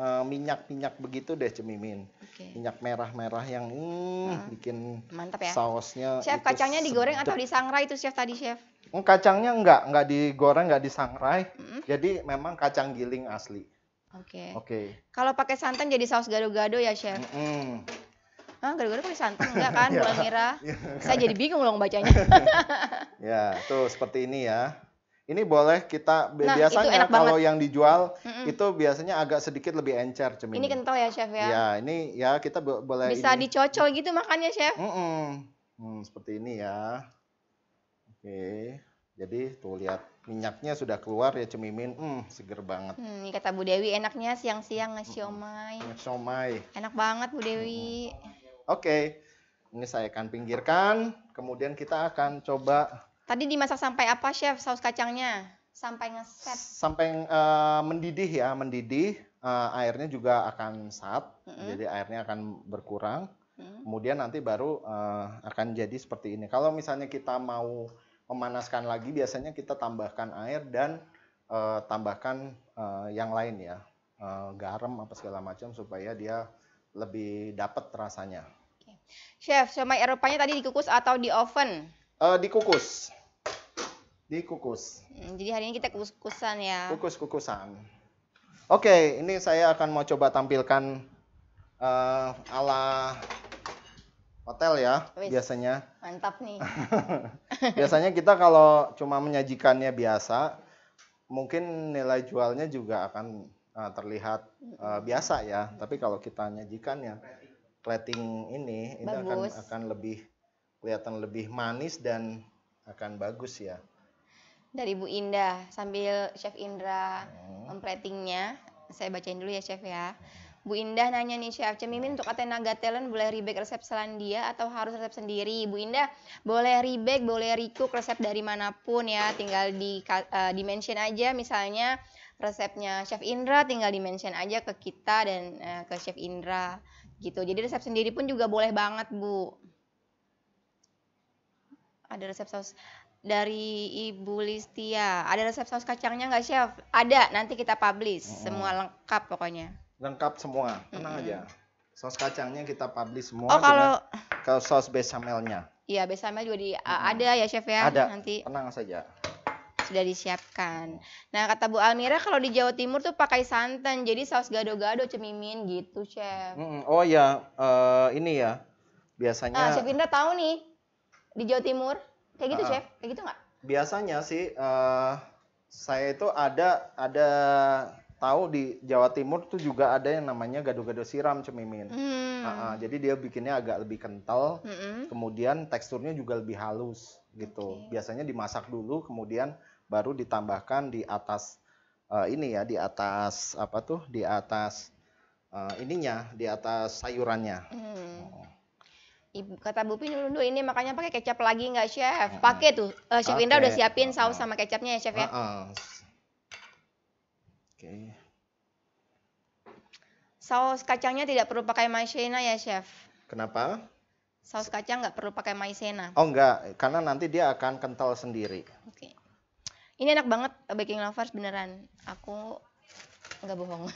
eh, minyak-minyak uh, begitu deh cemimin. Okay. Minyak merah-merah yang mm, uh bikin Mantap ya. sausnya. Chef, kacangnya digoreng sedap. atau disangrai itu chef tadi, chef? Kacangnya enggak, enggak digoreng, enggak disangrai. Mm-hmm. Jadi memang kacang giling asli. Oke. Okay. Oke. Okay. Kalau pakai santan jadi saus gado-gado ya, Chef? Mm-hmm. Hah, gado-gado pakai santan enggak kan, Bu ya. Mira? Ya. Saya jadi bingung loh bacanya. ya, tuh seperti ini ya. Ini boleh kita nah, biasanya kalau yang dijual mm-hmm. itu biasanya agak sedikit lebih encer cemini. Ini kental ya, Chef ya? Ya, ini ya kita boleh Bisa dicocol gitu makannya, Chef. Mm-hmm. Hmm, seperti ini ya. Oke. Jadi tuh lihat minyaknya sudah keluar ya cemimin, hmm seger banget. Hmm, ini kata Bu Dewi enaknya siang-siang ngesiomai. Hmm, siomay. Enak banget Bu Dewi. Hmm. Oke. Ini saya akan pinggirkan, kemudian kita akan coba Tadi dimasak sampai apa, Chef? Saus kacangnya? Sampai ngeset. Sampai uh, mendidih ya, mendidih. Uh, airnya juga akan sat, -hmm. jadi airnya akan berkurang. -hmm. Kemudian nanti baru uh, akan jadi seperti ini. Kalau misalnya kita mau memanaskan lagi biasanya kita tambahkan air dan uh, tambahkan uh, yang lain ya uh, garam apa segala macam supaya dia lebih dapat rasanya. Okay. Chef, siomay Eropanya tadi dikukus atau di oven? Uh, dikukus, dikukus. Hmm, jadi hari ini kita kukus-kukusan ya. Kukus-kukusan. Oke, okay, ini saya akan mau coba tampilkan uh, ala hotel ya biasanya. Mantap nih. biasanya kita kalau cuma menyajikannya biasa, mungkin nilai jualnya juga akan uh, terlihat uh, biasa ya. Tapi kalau kita ya plating ini, bagus. akan akan lebih kelihatan lebih manis dan akan bagus ya. Dari Bu Indah sambil Chef Indra hmm. mempletingnya, saya bacain dulu ya Chef ya. Hmm. Bu Indah nanya nih Chef, Cemimin untuk tenaga talent boleh ribek resep Selandia atau harus resep sendiri? Bu Indah, boleh ribek, boleh recook resep dari manapun ya, tinggal di uh, eh, dimension aja misalnya resepnya Chef Indra tinggal di mention aja ke kita dan uh, ke Chef Indra gitu. Jadi resep sendiri pun juga boleh banget, Bu. Ada resep saus dari Ibu Listia. Ada resep saus kacangnya nggak, Chef? Ada, nanti kita publish. Semua lengkap pokoknya lengkap semua tenang mm -hmm. aja saus kacangnya kita publish semua oh kalau ke saus besamelnya iya besamel juga di mm -hmm. ada ya chef ya ada nanti tenang saja sudah disiapkan. Nah, kata Bu Almira kalau di Jawa Timur tuh pakai santan, jadi saus gado-gado cemimin gitu, Chef. Mm -hmm. Oh ya, uh, ini ya. Biasanya Nah, Chef Indra tahu nih. Di Jawa Timur kayak gitu, uh, Chef. Kayak gitu nggak? Biasanya sih uh, saya itu ada ada tahu di Jawa Timur tuh juga ada yang namanya gado-gado siram cemimin. Hmm. Uh, uh, jadi dia bikinnya agak lebih kental, hmm. kemudian teksturnya juga lebih halus gitu. Okay. Biasanya dimasak dulu, kemudian baru ditambahkan di atas uh, ini ya, di atas apa tuh, di atas uh, ininya, di atas sayurannya. Hmm. Oh. Ibu kata Bu Pin dulu ini makanya pakai kecap lagi nggak chef? Pakai tuh, uh, chef okay. Indra udah siapin saus sama kecapnya ya chef ya. Uh, uh okay. Saus kacangnya tidak perlu pakai maizena ya, Chef? Kenapa? Saus kacang nggak perlu pakai maizena. Oh enggak. karena nanti dia akan kental sendiri. Oke. Ini enak banget baking lovers beneran. Aku nggak bohong.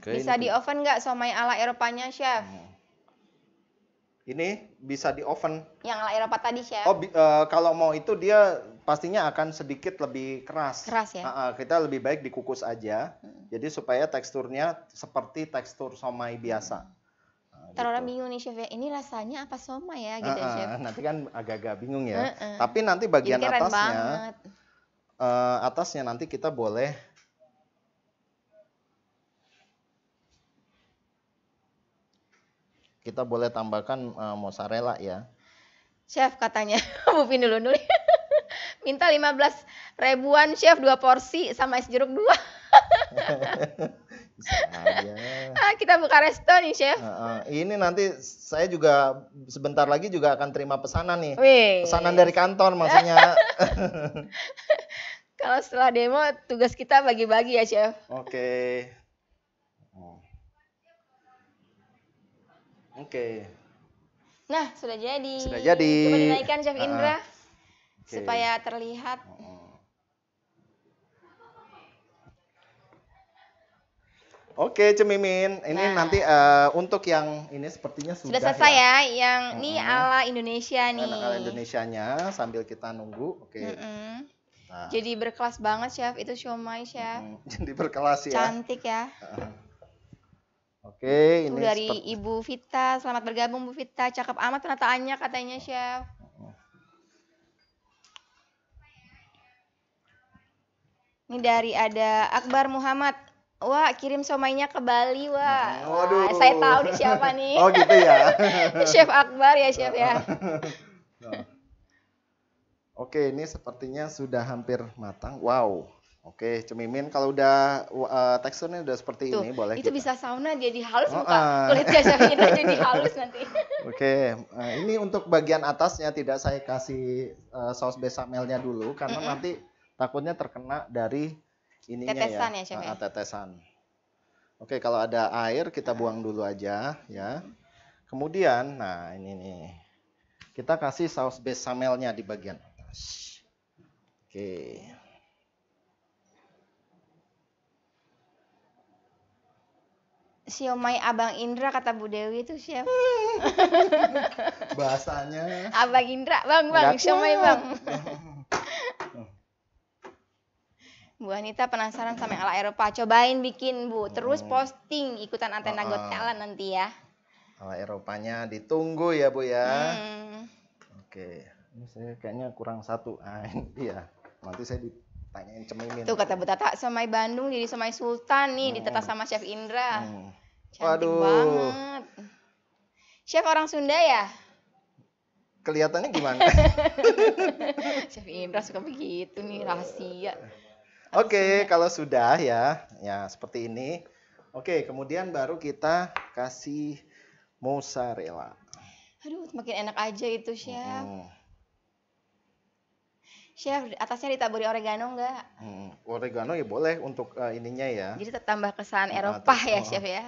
Oke, Bisa di oven nggak somai ala Eropanya, Chef? Hmm ini bisa di oven. Yang ala Eropa tadi, Chef. Oh, uh, kalau mau itu dia pastinya akan sedikit lebih keras. Keras ya. Uh, uh, kita lebih baik dikukus aja. Hmm. Jadi supaya teksturnya seperti tekstur somai biasa. Hmm. Nah, gitu. bingung nih chef ya, ini rasanya apa somai ya gitu uh, uh, chef. Nanti kan agak-agak bingung ya. Uh, uh. Tapi nanti bagian atasnya uh, atasnya nanti kita boleh kita boleh tambahkan uh, mozzarella ya. Chef katanya, Bupin dulu nulis. Minta 15 ribuan chef dua porsi sama es jeruk dua. ah, kita buka resto nih chef. Uh, ini nanti saya juga sebentar lagi juga akan terima pesanan nih. Wih. Pesanan dari kantor maksudnya. Kalau setelah demo tugas kita bagi-bagi ya chef. Oke. Okay. Oke. Okay. Nah, sudah jadi. Sudah jadi. Coba dinaikkan Chef ah, Indra okay. supaya terlihat. Oh. Oke, Cemimin. Ini nah. nanti uh, untuk yang ini sepertinya sudah, sudah selesai ya. ya. Yang mm -hmm. ini ala Indonesia nih. Anak ala Indonesianya sambil kita nunggu. Oke. Okay. Mm -hmm. nah. Jadi berkelas banget, Chef. Itu siomay, Chef. Mm -hmm. Jadi berkelas ya. Cantik ya. Oke, ini dari seperti... Ibu Vita. Selamat bergabung Bu Vita. Cakep amat penataannya katanya, Chef. Ini dari ada Akbar Muhammad. Wah, kirim somainya ke Bali, wah. Nah, waduh. Wah, saya tahu nih siapa nih. Oh, gitu ya. Chef Akbar ya, Chef ya. Nah. Oke, ini sepertinya sudah hampir matang. Wow, Oke, cemimin kalau udah uh, teksturnya udah seperti Tuh, ini boleh. Itu kita. bisa sauna jadi halus oh, Pak. Uh. Kulit jadi halus nanti. Oke, nah, ini untuk bagian atasnya tidak saya kasih uh, saus besamelnya dulu karena mm -mm. nanti takutnya terkena dari ininya ya. tetesan ya, ya Uh, tetesan. Oke, kalau ada air kita buang dulu aja ya. Kemudian, nah ini nih. Kita kasih saus besamelnya di bagian atas. Oke. siomay Abang Indra kata Bu Dewi itu siapa? Bahasanya. Abang Indra, Bang, Bang, Gak siomay Bang. Bu Anita penasaran sama ala Eropa, cobain bikin Bu, terus hmm. posting ikutan antena uh, ah, ah. Got Talent nanti ya. Ala Eropanya ditunggu ya Bu ya. Hmm. Oke, ini saya kayaknya kurang satu. Ah, ya nanti saya di Tanyain cemimin. Tuh kata Bu Tata, semai Bandung jadi semai Sultan nih, hmm. ditetas sama Chef Indra. Hmm. Cantik Waduh. banget. Chef orang Sunda ya? Kelihatannya gimana? Chef Indra suka begitu nih, rahasia. Oke, okay, kalau sudah ya, ya seperti ini. Oke, okay, kemudian baru kita kasih mozzarella. Aduh, makin enak aja itu, Chef. Hmm chef atasnya ditaburi oregano enggak? Hmm, oregano ya boleh untuk uh, ininya ya. Jadi tambah kesan ah, Eropa nah, ya oh. chef ya.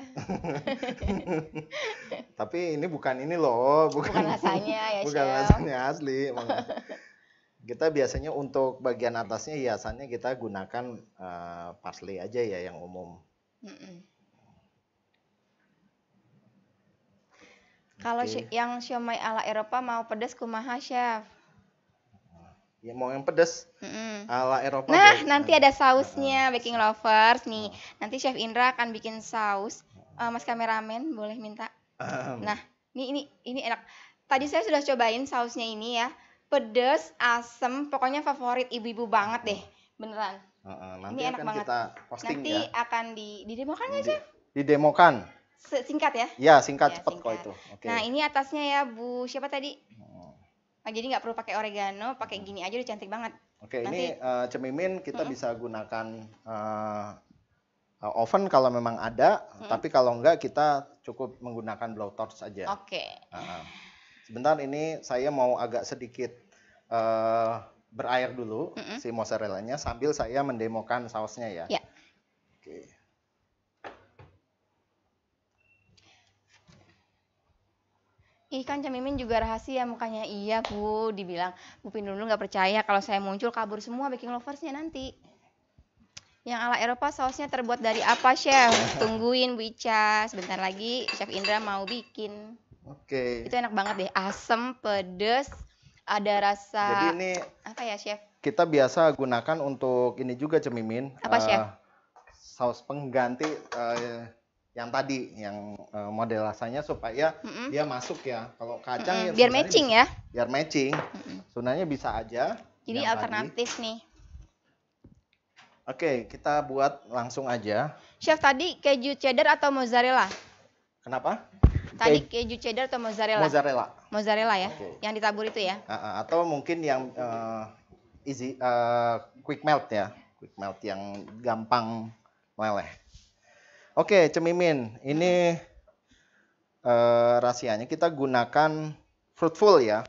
Tapi ini bukan ini loh, bukan, bukan rasanya ya bukan chef. Bukan rasanya asli. kita biasanya untuk bagian atasnya hiasannya kita gunakan uh, parsley aja ya yang umum. Kalau yang siomay ala Eropa mau pedas kumaha chef? ya mau yang pedas mm-hmm. ala Eropa nah deh. nanti ada sausnya uh, baking lovers nih nanti chef Indra akan bikin saus uh, mas kameramen boleh minta um. nah ini ini ini enak tadi saya sudah cobain sausnya ini ya pedas asem pokoknya favorit ibu-ibu banget deh beneran uh, uh, nanti ini akan enak banget kita posting nanti ya. akan di di demokan nggak chef di demokan singkat ya ya singkat ya, cepat kok itu okay. nah ini atasnya ya bu siapa tadi Oh, jadi nggak perlu pakai oregano, pakai gini aja udah cantik banget. Oke, okay, ini uh, cemimin kita -hmm. bisa gunakan uh, oven kalau memang ada, -hmm. tapi kalau enggak kita cukup menggunakan blowtorch saja. Oke. Okay. Uh, sebentar ini saya mau agak sedikit uh, berair dulu mm -hmm. si mozzarellanya sambil saya mendemokan sausnya ya. Yeah. Ih kan cemimin juga rahasia mukanya iya Bu dibilang Bu Pin dulu nggak percaya kalau saya muncul kabur semua baking loversnya nanti yang ala Eropa sausnya terbuat dari apa chef tungguin Bu Ica sebentar lagi chef Indra mau bikin oke okay. itu enak banget deh asam pedes ada rasa jadi ini apa ya chef kita biasa gunakan untuk ini juga cemimin apa uh, chef eh, saus pengganti uh, yang tadi yang uh, model rasanya supaya mm -mm. dia masuk ya kalau kacang ya, ya biar matching ya biar matching mm -mm. sebenarnya bisa aja jadi alternatif tadi. nih oke kita buat langsung aja chef tadi keju cheddar atau mozzarella kenapa tadi Ke keju cheddar atau mozzarella mozzarella mozzarella ya okay. yang ditabur itu ya uh, atau mungkin yang uh, easy uh, quick melt ya quick melt yang gampang meleleh Oke, cemimin. Ini uh, rahasianya kita gunakan fruitful ya.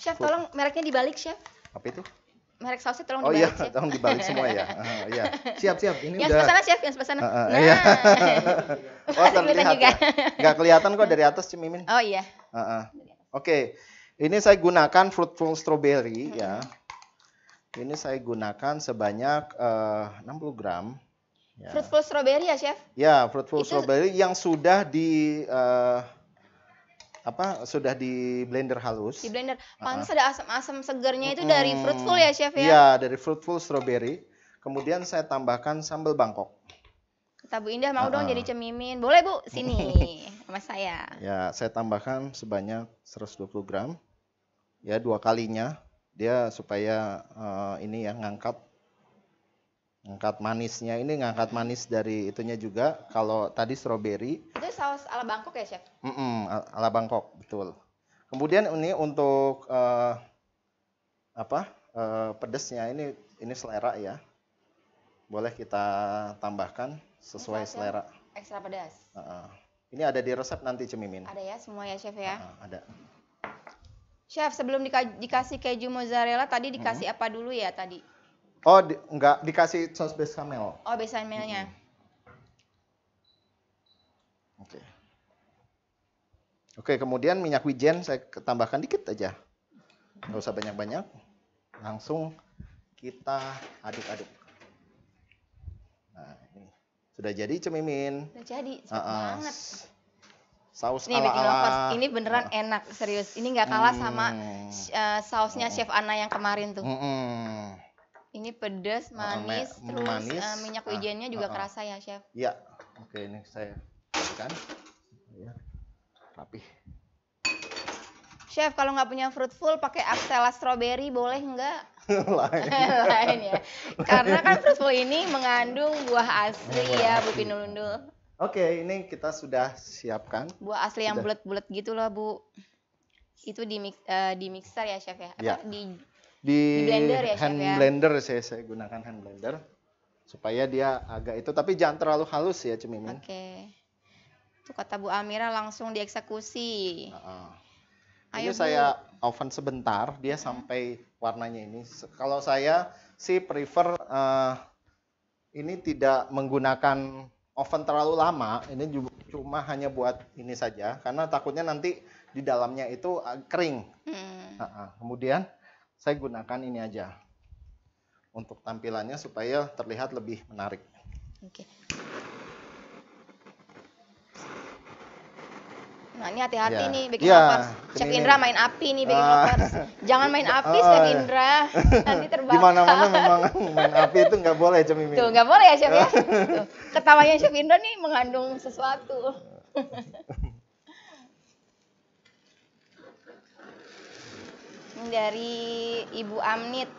Chef, Fruit. tolong mereknya dibalik, Chef. Apa itu? Merek sausnya tolong oh, iya, dibalik. Oh iya, chef. tolong dibalik semua ya. Uh, iya. Siap, siap. Ini yang udah. sana, Chef, yang sebelah sana. Uh, uh, nah. Iya. oh, terlihat ya. juga. Ya. Gak kelihatan kok dari atas cemimin. Oh iya. Uh, uh. Oke. Okay. Ini saya gunakan fruitful strawberry hmm. ya. Ini saya gunakan sebanyak eh, uh, 60 gram. Yeah. Fruitful strawberry ya, Chef? Ya, fruitful Itu... strawberry yang sudah di uh, apa sudah di blender halus. Di blender. Ah. Pantas uh -huh. ada asam-asam segernya itu hmm. dari fruitful ya, Chef ya? Iya, dari fruitful strawberry. Kemudian saya tambahkan sambal Bangkok. Kita Bu Indah mau uh -huh. dong jadi cemimin. Boleh, Bu? Sini sama saya. Ya, saya tambahkan sebanyak 120 gram. Ya, dua kalinya. Dia supaya uh, ini ya ngangkat ngangkat manisnya ini ngangkat manis dari itunya juga kalau tadi stroberi itu saus ala Bangkok ya chef mm -mm, ala Bangkok betul kemudian ini untuk uh, apa uh, pedesnya ini ini selera ya boleh kita tambahkan sesuai selera ekstra pedas uh -uh. ini ada di resep nanti cemimin ada ya semua ya chef ya uh -uh, ada chef sebelum dikasih keju mozzarella tadi dikasih -hmm. apa dulu ya tadi Oh, di, enggak dikasih saus bechamel. Oh, bechamelnya. Hmm. Oke. Okay. Oke, okay, kemudian minyak wijen saya tambahkan dikit aja. Enggak usah banyak-banyak. Langsung kita aduk-aduk. Nah, ini sudah jadi cemimin. Sudah jadi, uh -uh. banget. Saus ini ala -ala. ini beneran uh. enak serius. Ini nggak kalah hmm. sama uh, eh, sausnya hmm. Chef Ana yang kemarin tuh. Hmm. Ini pedas, oh, manis, uh, terus manis. Uh, minyak ah, wijennya ah, juga uh, kerasa ya, chef. Iya. Oke, ini saya kan. Ya. Rapih. Chef, kalau nggak punya fruitful pakai axela strawberry boleh nggak? Lain. Lain ya. Karena kan fruitful ini mengandung buah asli iya, buah ya, Bu Pinulundul. Oke, ini kita sudah siapkan. Buah asli yang bulat-bulat gitu loh, Bu. Itu di uh, di mixer ya, Chef ya? Apa, ya. Di di, di blender ya, hand ya? blender saya saya gunakan hand blender supaya dia agak itu tapi jangan terlalu halus ya cemimin. Oke. Okay. Tuh kata Bu Amira langsung dieksekusi. Uh-uh. Ayo Ini saya oven sebentar dia hmm. sampai warnanya ini. Kalau saya sih prefer uh, ini tidak menggunakan oven terlalu lama ini cuma hanya buat ini saja karena takutnya nanti di dalamnya itu eh, kering hmm. Uh-uh. kemudian saya gunakan ini aja untuk tampilannya supaya terlihat lebih menarik. Oke. Okay. Nah ini hati-hati yeah. nih bikin yeah. lovers. Chef Indra main api nih bikin uh, ah. lovers. Jangan main api uh, Chef Indra, nanti terbakar. Gimana, mana memang main api itu nggak boleh Chef Indra. Tuh nggak boleh ya Chef ya. Tuh. Ketawanya Chef Indra nih mengandung sesuatu. dari Ibu Amnit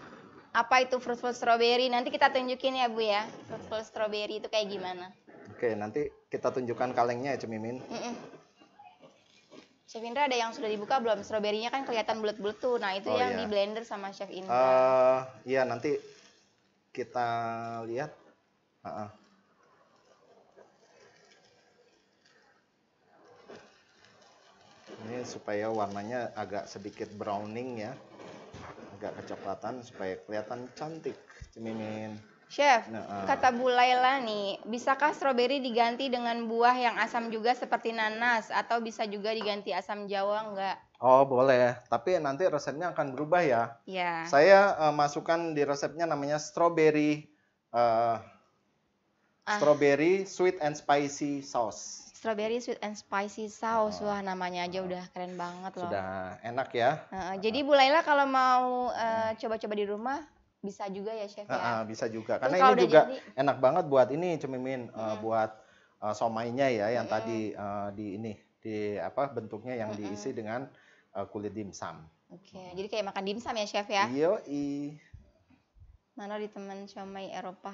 apa itu fruitful strawberry nanti kita tunjukin ya Bu ya fruitful strawberry itu kayak gimana oke nanti kita tunjukkan kalengnya ya Cemimin mm -mm. Chef Indra ada yang sudah dibuka belum stroberinya kan kelihatan bulat-bulat tuh nah itu oh, yang iya. di blender sama Chef Indra uh, iya nanti kita lihat uh -uh. ini supaya warnanya agak sedikit browning ya agak kecoklatan supaya kelihatan cantik cemimin Chef, nah, uh. kata Bu Laila nih, bisakah stroberi diganti dengan buah yang asam juga seperti nanas atau bisa juga diganti asam jawa enggak? Oh boleh, tapi nanti resepnya akan berubah ya. Iya. Saya uh, masukkan di resepnya namanya stroberi uh, ah. strawberry sweet and spicy sauce strawberry sweet and spicy sauce. Oh. Wah, namanya aja ah. udah keren banget loh. Sudah enak ya. Uh, jadi ah. Bu Laila kalau mau eh, hmm. coba-coba uh, di rumah bisa juga ya chef uh, ya. Uh, bisa juga. Terus Karena ini juga jadi... enak banget buat ini cemimin eh, hmm. buat uh, somainya ya yang hmm. tadi uh, di ini di apa bentuknya yang hmm. diisi dengan uh, kulit dimsum. Oke, okay. hmm. jadi kayak makan dimsum ya chef ya. i, Mana di teman somai Eropa?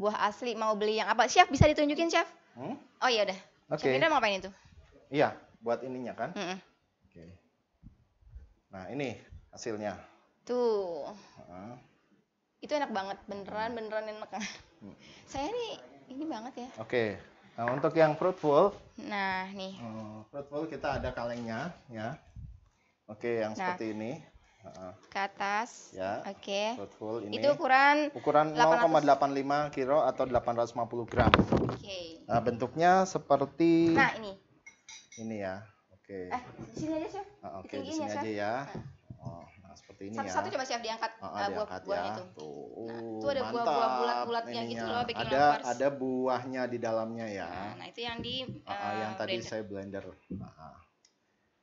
Buah asli mau beli yang apa? Chef bisa ditunjukin chef? Hmm? Oh iya udah. Oke. Okay. mau ngapain itu? Iya, buat ininya kan. Mm -mm. Oke. Okay. Nah ini hasilnya. Tuh. Uh. Itu enak banget, beneran beneran enak. Hmm. Saya ini ini banget ya. Oke. Okay. Nah untuk yang fruitful. Nah nih. Oh, fruitful kita ada kalengnya ya. Oke, okay, yang nah, seperti ini ke atas. Ya. Oke. Okay. itu ukuran ukuran 0,85 kilo atau 850 gram. Oke. Okay. Nah, bentuknya seperti Nah, ini. Ini ya. Oke. Okay. Eh, di sini aja, Chef. Ah, ya, ya. Nah, Oke, okay, di sini ya, aja ya. Oh, nah seperti ini satu, ya. Satu coba siap diangkat oh, ah, uh, ah, eh, buah-buahnya ya. itu. Nah, Tuh. Nah, itu ada buah-buah bulat-bulatnya gitu loh bikin Ada lampas. ada buahnya di dalamnya ya. Nah, nah itu yang di uh, uh, yang eh, tadi blender. saya blender. Nah,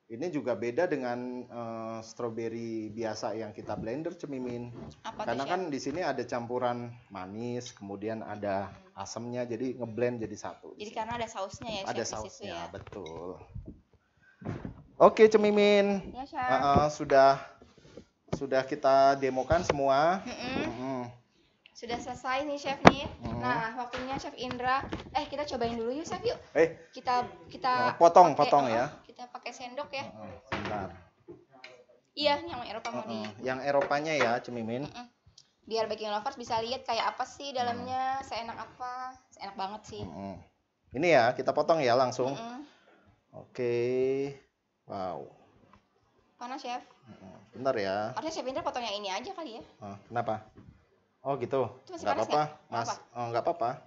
ini juga beda dengan uh, stroberi biasa yang kita blender cemimin. Apa Karena kan di sini ada campuran manis, kemudian ada asamnya, jadi ngeblend jadi satu. Jadi karena ada sausnya ya, ada sausnya, ya? betul. Oke, cemimin, ya, uh, uh, sudah sudah kita demokan semua. Mm -mm. Mm -mm sudah selesai nih chef nih. Hmm. Nah, waktunya chef Indra. Eh, kita cobain dulu yuk chef yuk. Eh, kita kita potong-potong potong ya. Oh, kita pakai sendok ya Sebentar. iya yang Eropa mau nih. yang Eropanya ya cemimin biar baking lovers bisa lihat kayak apa sih dalamnya seenak apa seenak banget sih ini ya kita potong ya langsung oke wow panas chef bentar ya harusnya chef Indra potongnya ini aja kali ya kenapa oh gitu nggak apa-apa mas oh, nggak apa-apa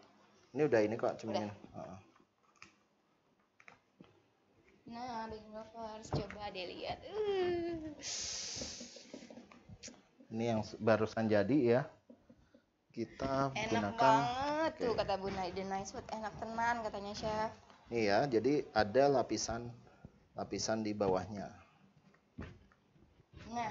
ini udah ini kok cemimin Nah, Baking harus coba deh lihat. Uh. Ini yang barusan jadi ya. Kita enak gunakan banget tuh kata Bu Naiden nice food, enak tenan katanya chef. Iya, jadi ada lapisan lapisan di bawahnya. Nah,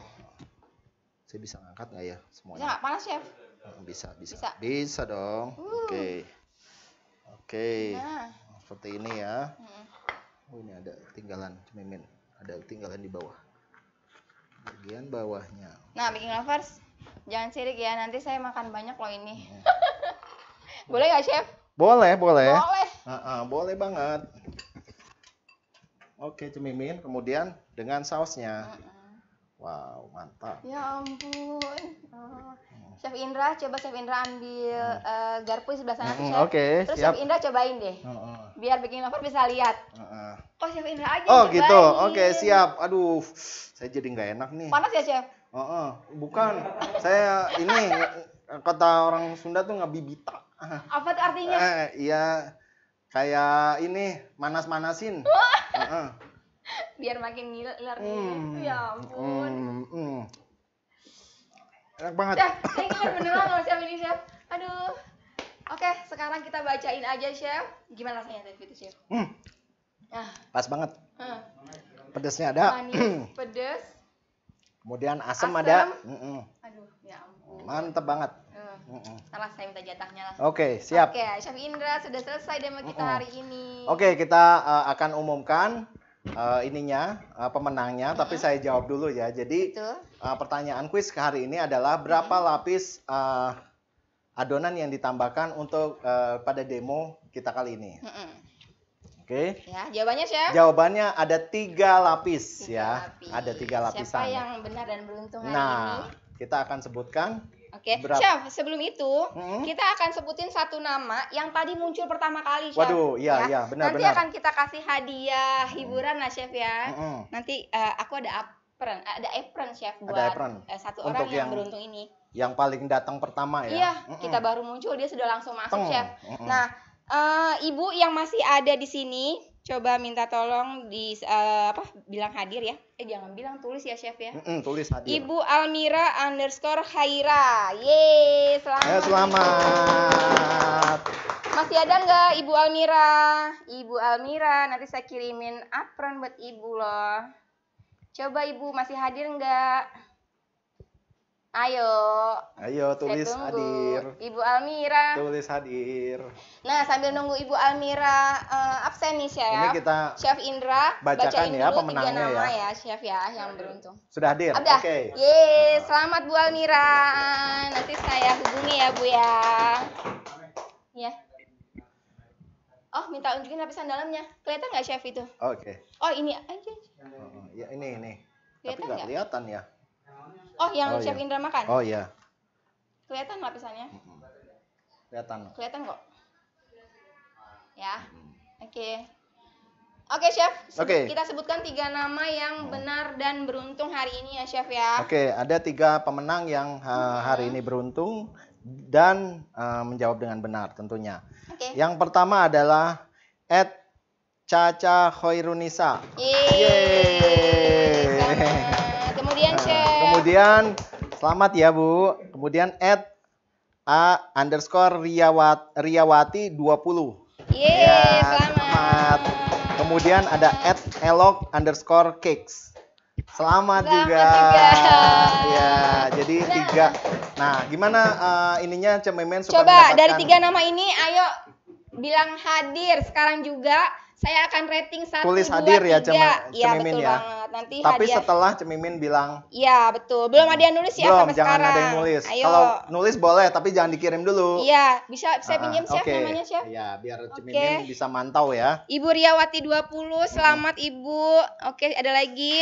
saya bisa ngangkat nggak ya semuanya? Bisa, panas chef. Hmm, bisa, bisa, bisa, bisa dong. Uh. Oke, okay. oke, okay. nah. seperti ini ya. Hmm oh ini ada tinggalan cemimin ada tinggalan di bawah bagian bawahnya nah bikin lovers jangan sirik ya nanti saya makan banyak loh ini hmm. boleh nggak chef boleh boleh boleh uh -uh, boleh banget oke cemimin kemudian dengan sausnya uh -uh. Wow, mantap. Ya ampun. Oh. Chef Indra, coba Chef Indra ambil hmm. uh, garpu sebelah sana hmm, Oke, okay, Terus siap. Chef Indra cobain deh. Oh, oh. Biar bikin lover bisa lihat. Uh, uh. Oh, Chef Indra aja Oh, gitu. cobain. gitu. Oke, okay, siap. Aduh, saya jadi nggak enak nih. Panas ya, Chef? Oh uh. Bukan. saya ini kata orang Sunda tuh nggak bibita. Apa artinya? Uh, iya, kayak ini manas-manasin. Uh, uh biar makin ngiler hmm. ya ampun mm. Mm. enak banget Dah, eh, ini ngiler beneran sama chef ini chef aduh oke sekarang kita bacain aja chef gimana rasanya tadi itu chef mm. ah. pas banget hmm. pedesnya ada manis pedes kemudian asam, asam. ada mm -mm. mantep banget Mm-mm. Eh. saya minta jatahnya lah. Oke, okay, siap. Oke, okay, Chef Indra sudah selesai demo hmm. kita Mm-mm. hari ini. Oke, okay, kita uh, akan umumkan uh, ininya uh, pemenangnya, tapi iya. saya jawab dulu ya. Jadi uh, pertanyaan kuis hari ini adalah berapa uh-huh. lapis uh, adonan yang ditambahkan untuk uh, pada demo kita kali ini. Uh-huh. Oke. Okay. Ya, jawabannya siapa? Jawabannya ada tiga lapis tiga ya. Lapis. Ada tiga lapisan. Siapa yang benar dan beruntung hari nah, ini? Nah, kita akan sebutkan Oke, okay. Chef, sebelum itu hmm? kita akan sebutin satu nama yang tadi muncul pertama kali, Chef. Waduh, iya, ya. iya, benar, Nanti benar. akan kita kasih hadiah hiburan lah, Chef ya. Hmm. Nanti uh, aku ada apron, ada apron, Chef, buat ada apron. Uh, satu Untuk orang yang, yang beruntung ini. Yang paling datang pertama ya. Iya, hmm. kita baru muncul dia sudah langsung masuk, Teng. Chef. Hmm. Nah, uh, Ibu yang masih ada di sini, coba minta tolong di uh, apa bilang hadir ya eh jangan bilang tulis ya chef ya mm tulis hadir ibu Almira underscore Haira ye selamat Ayo, selamat masih ada nggak ibu Almira ibu Almira nanti saya kirimin apron buat ibu loh coba ibu masih hadir nggak Ayo. Ayo tulis hadir. Ibu Almira. Tulis hadir. Nah, sambil nunggu Ibu Almira uh, absen nih, Chef. Ini kita Chef Indra bacakan bacain ya pemenangnya nama ya. ya, Chef ya yang beruntung. Sudah hadir. Oke. Okay. Yes, selamat Bu Almira. Nanti saya hubungi ya, Bu ya. Ya. Oh, minta unjukin lapisan dalamnya. Kelihatan nggak Chef itu? Oke. Okay. Oh, ini aja. Oh, oh, ya ini ini. Kelihatan Tapi nggak kelihatan ya. Oh, yang oh, iya. Chef iya. Indra makan? Oh iya. Kelihatan lapisannya? Kelihatan. Kelihatan kok. Ya. Mm-hmm. Oke. Okay. Oke, okay, Chef. Oke. Okay. Kita sebutkan tiga nama yang hmm. benar dan beruntung hari ini ya, Chef ya. Oke, okay, ada tiga pemenang yang uh, hari ini beruntung dan uh, menjawab dengan benar tentunya. Okay. Yang pertama adalah Ed Caca Khairunisa. Yeay. Yeay. Kemudian selamat ya Bu. Kemudian add A underscore Riawat, Riawati 20. Yeay, ya, selamat. selamat. Kemudian ada add elok underscore cakes. Selamat, selamat juga. juga. Ya, jadi nah. tiga. Nah, gimana uh, ininya Cememen supaya Coba dari tiga nama ini ayo bilang hadir sekarang juga. Saya akan rating satu Tulis hadir dua, ya Cememen iya, ya. Betul ya. Banget nanti Tapi hadiah. setelah Cemimin bilang. Iya, betul. Belum hmm. ada yang nulis ya belum, sampai jangan sekarang. ada yang nulis. Kalau nulis boleh, tapi jangan dikirim dulu. Iya, bisa saya ah, pinjam uh, okay. namanya chef. Iya, biar okay. Cemimin bisa mantau ya. Ibu Riawati 20, selamat hmm. Ibu. Oke, ada lagi.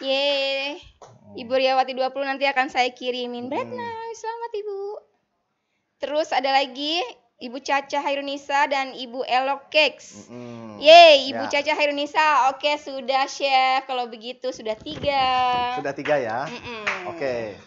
ye hmm. Ibu Riawati 20 nanti akan saya kirimin. hmm. Bretna, selamat Ibu. Terus ada lagi Ibu Caca Hairunisa dan Ibu Elok Cakes. Mm-hmm. Yeay, ya. Ibu ya. Caca Hairunisa. Oke, sudah chef. Kalau begitu sudah tiga. Sudah tiga ya. Oke.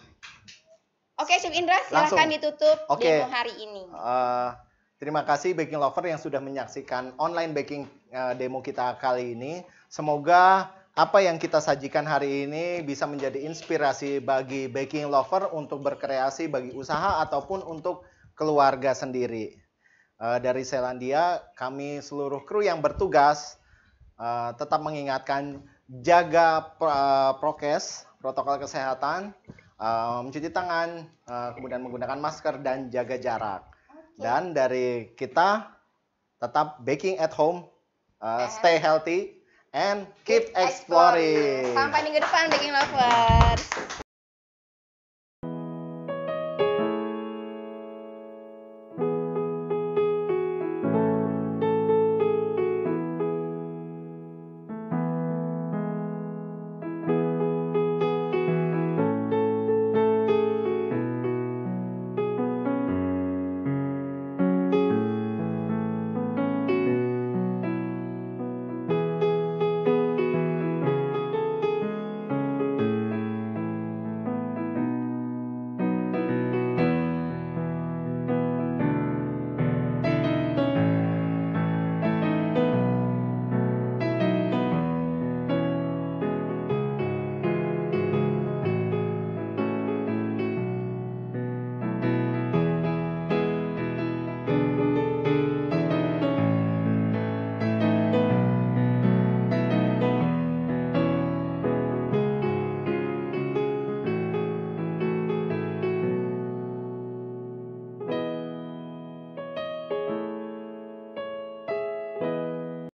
Oke, Chef Indra, silahkan Langsung. ditutup Oke. demo hari ini. Uh, terima kasih baking lover yang sudah menyaksikan online baking uh, demo kita kali ini. Semoga apa yang kita sajikan hari ini bisa menjadi inspirasi bagi baking lover untuk berkreasi bagi usaha ataupun untuk keluarga sendiri. Eh, dari Selandia, kami seluruh kru yang bertugas uh, tetap mengingatkan jaga uh, prokes, protokol kesehatan, uh, mencuci tangan, uh, kemudian menggunakan masker dan jaga jarak. Okay. Dan dari kita tetap baking at home, uh, stay healthy and keep exploring. Sampai minggu depan baking lovers.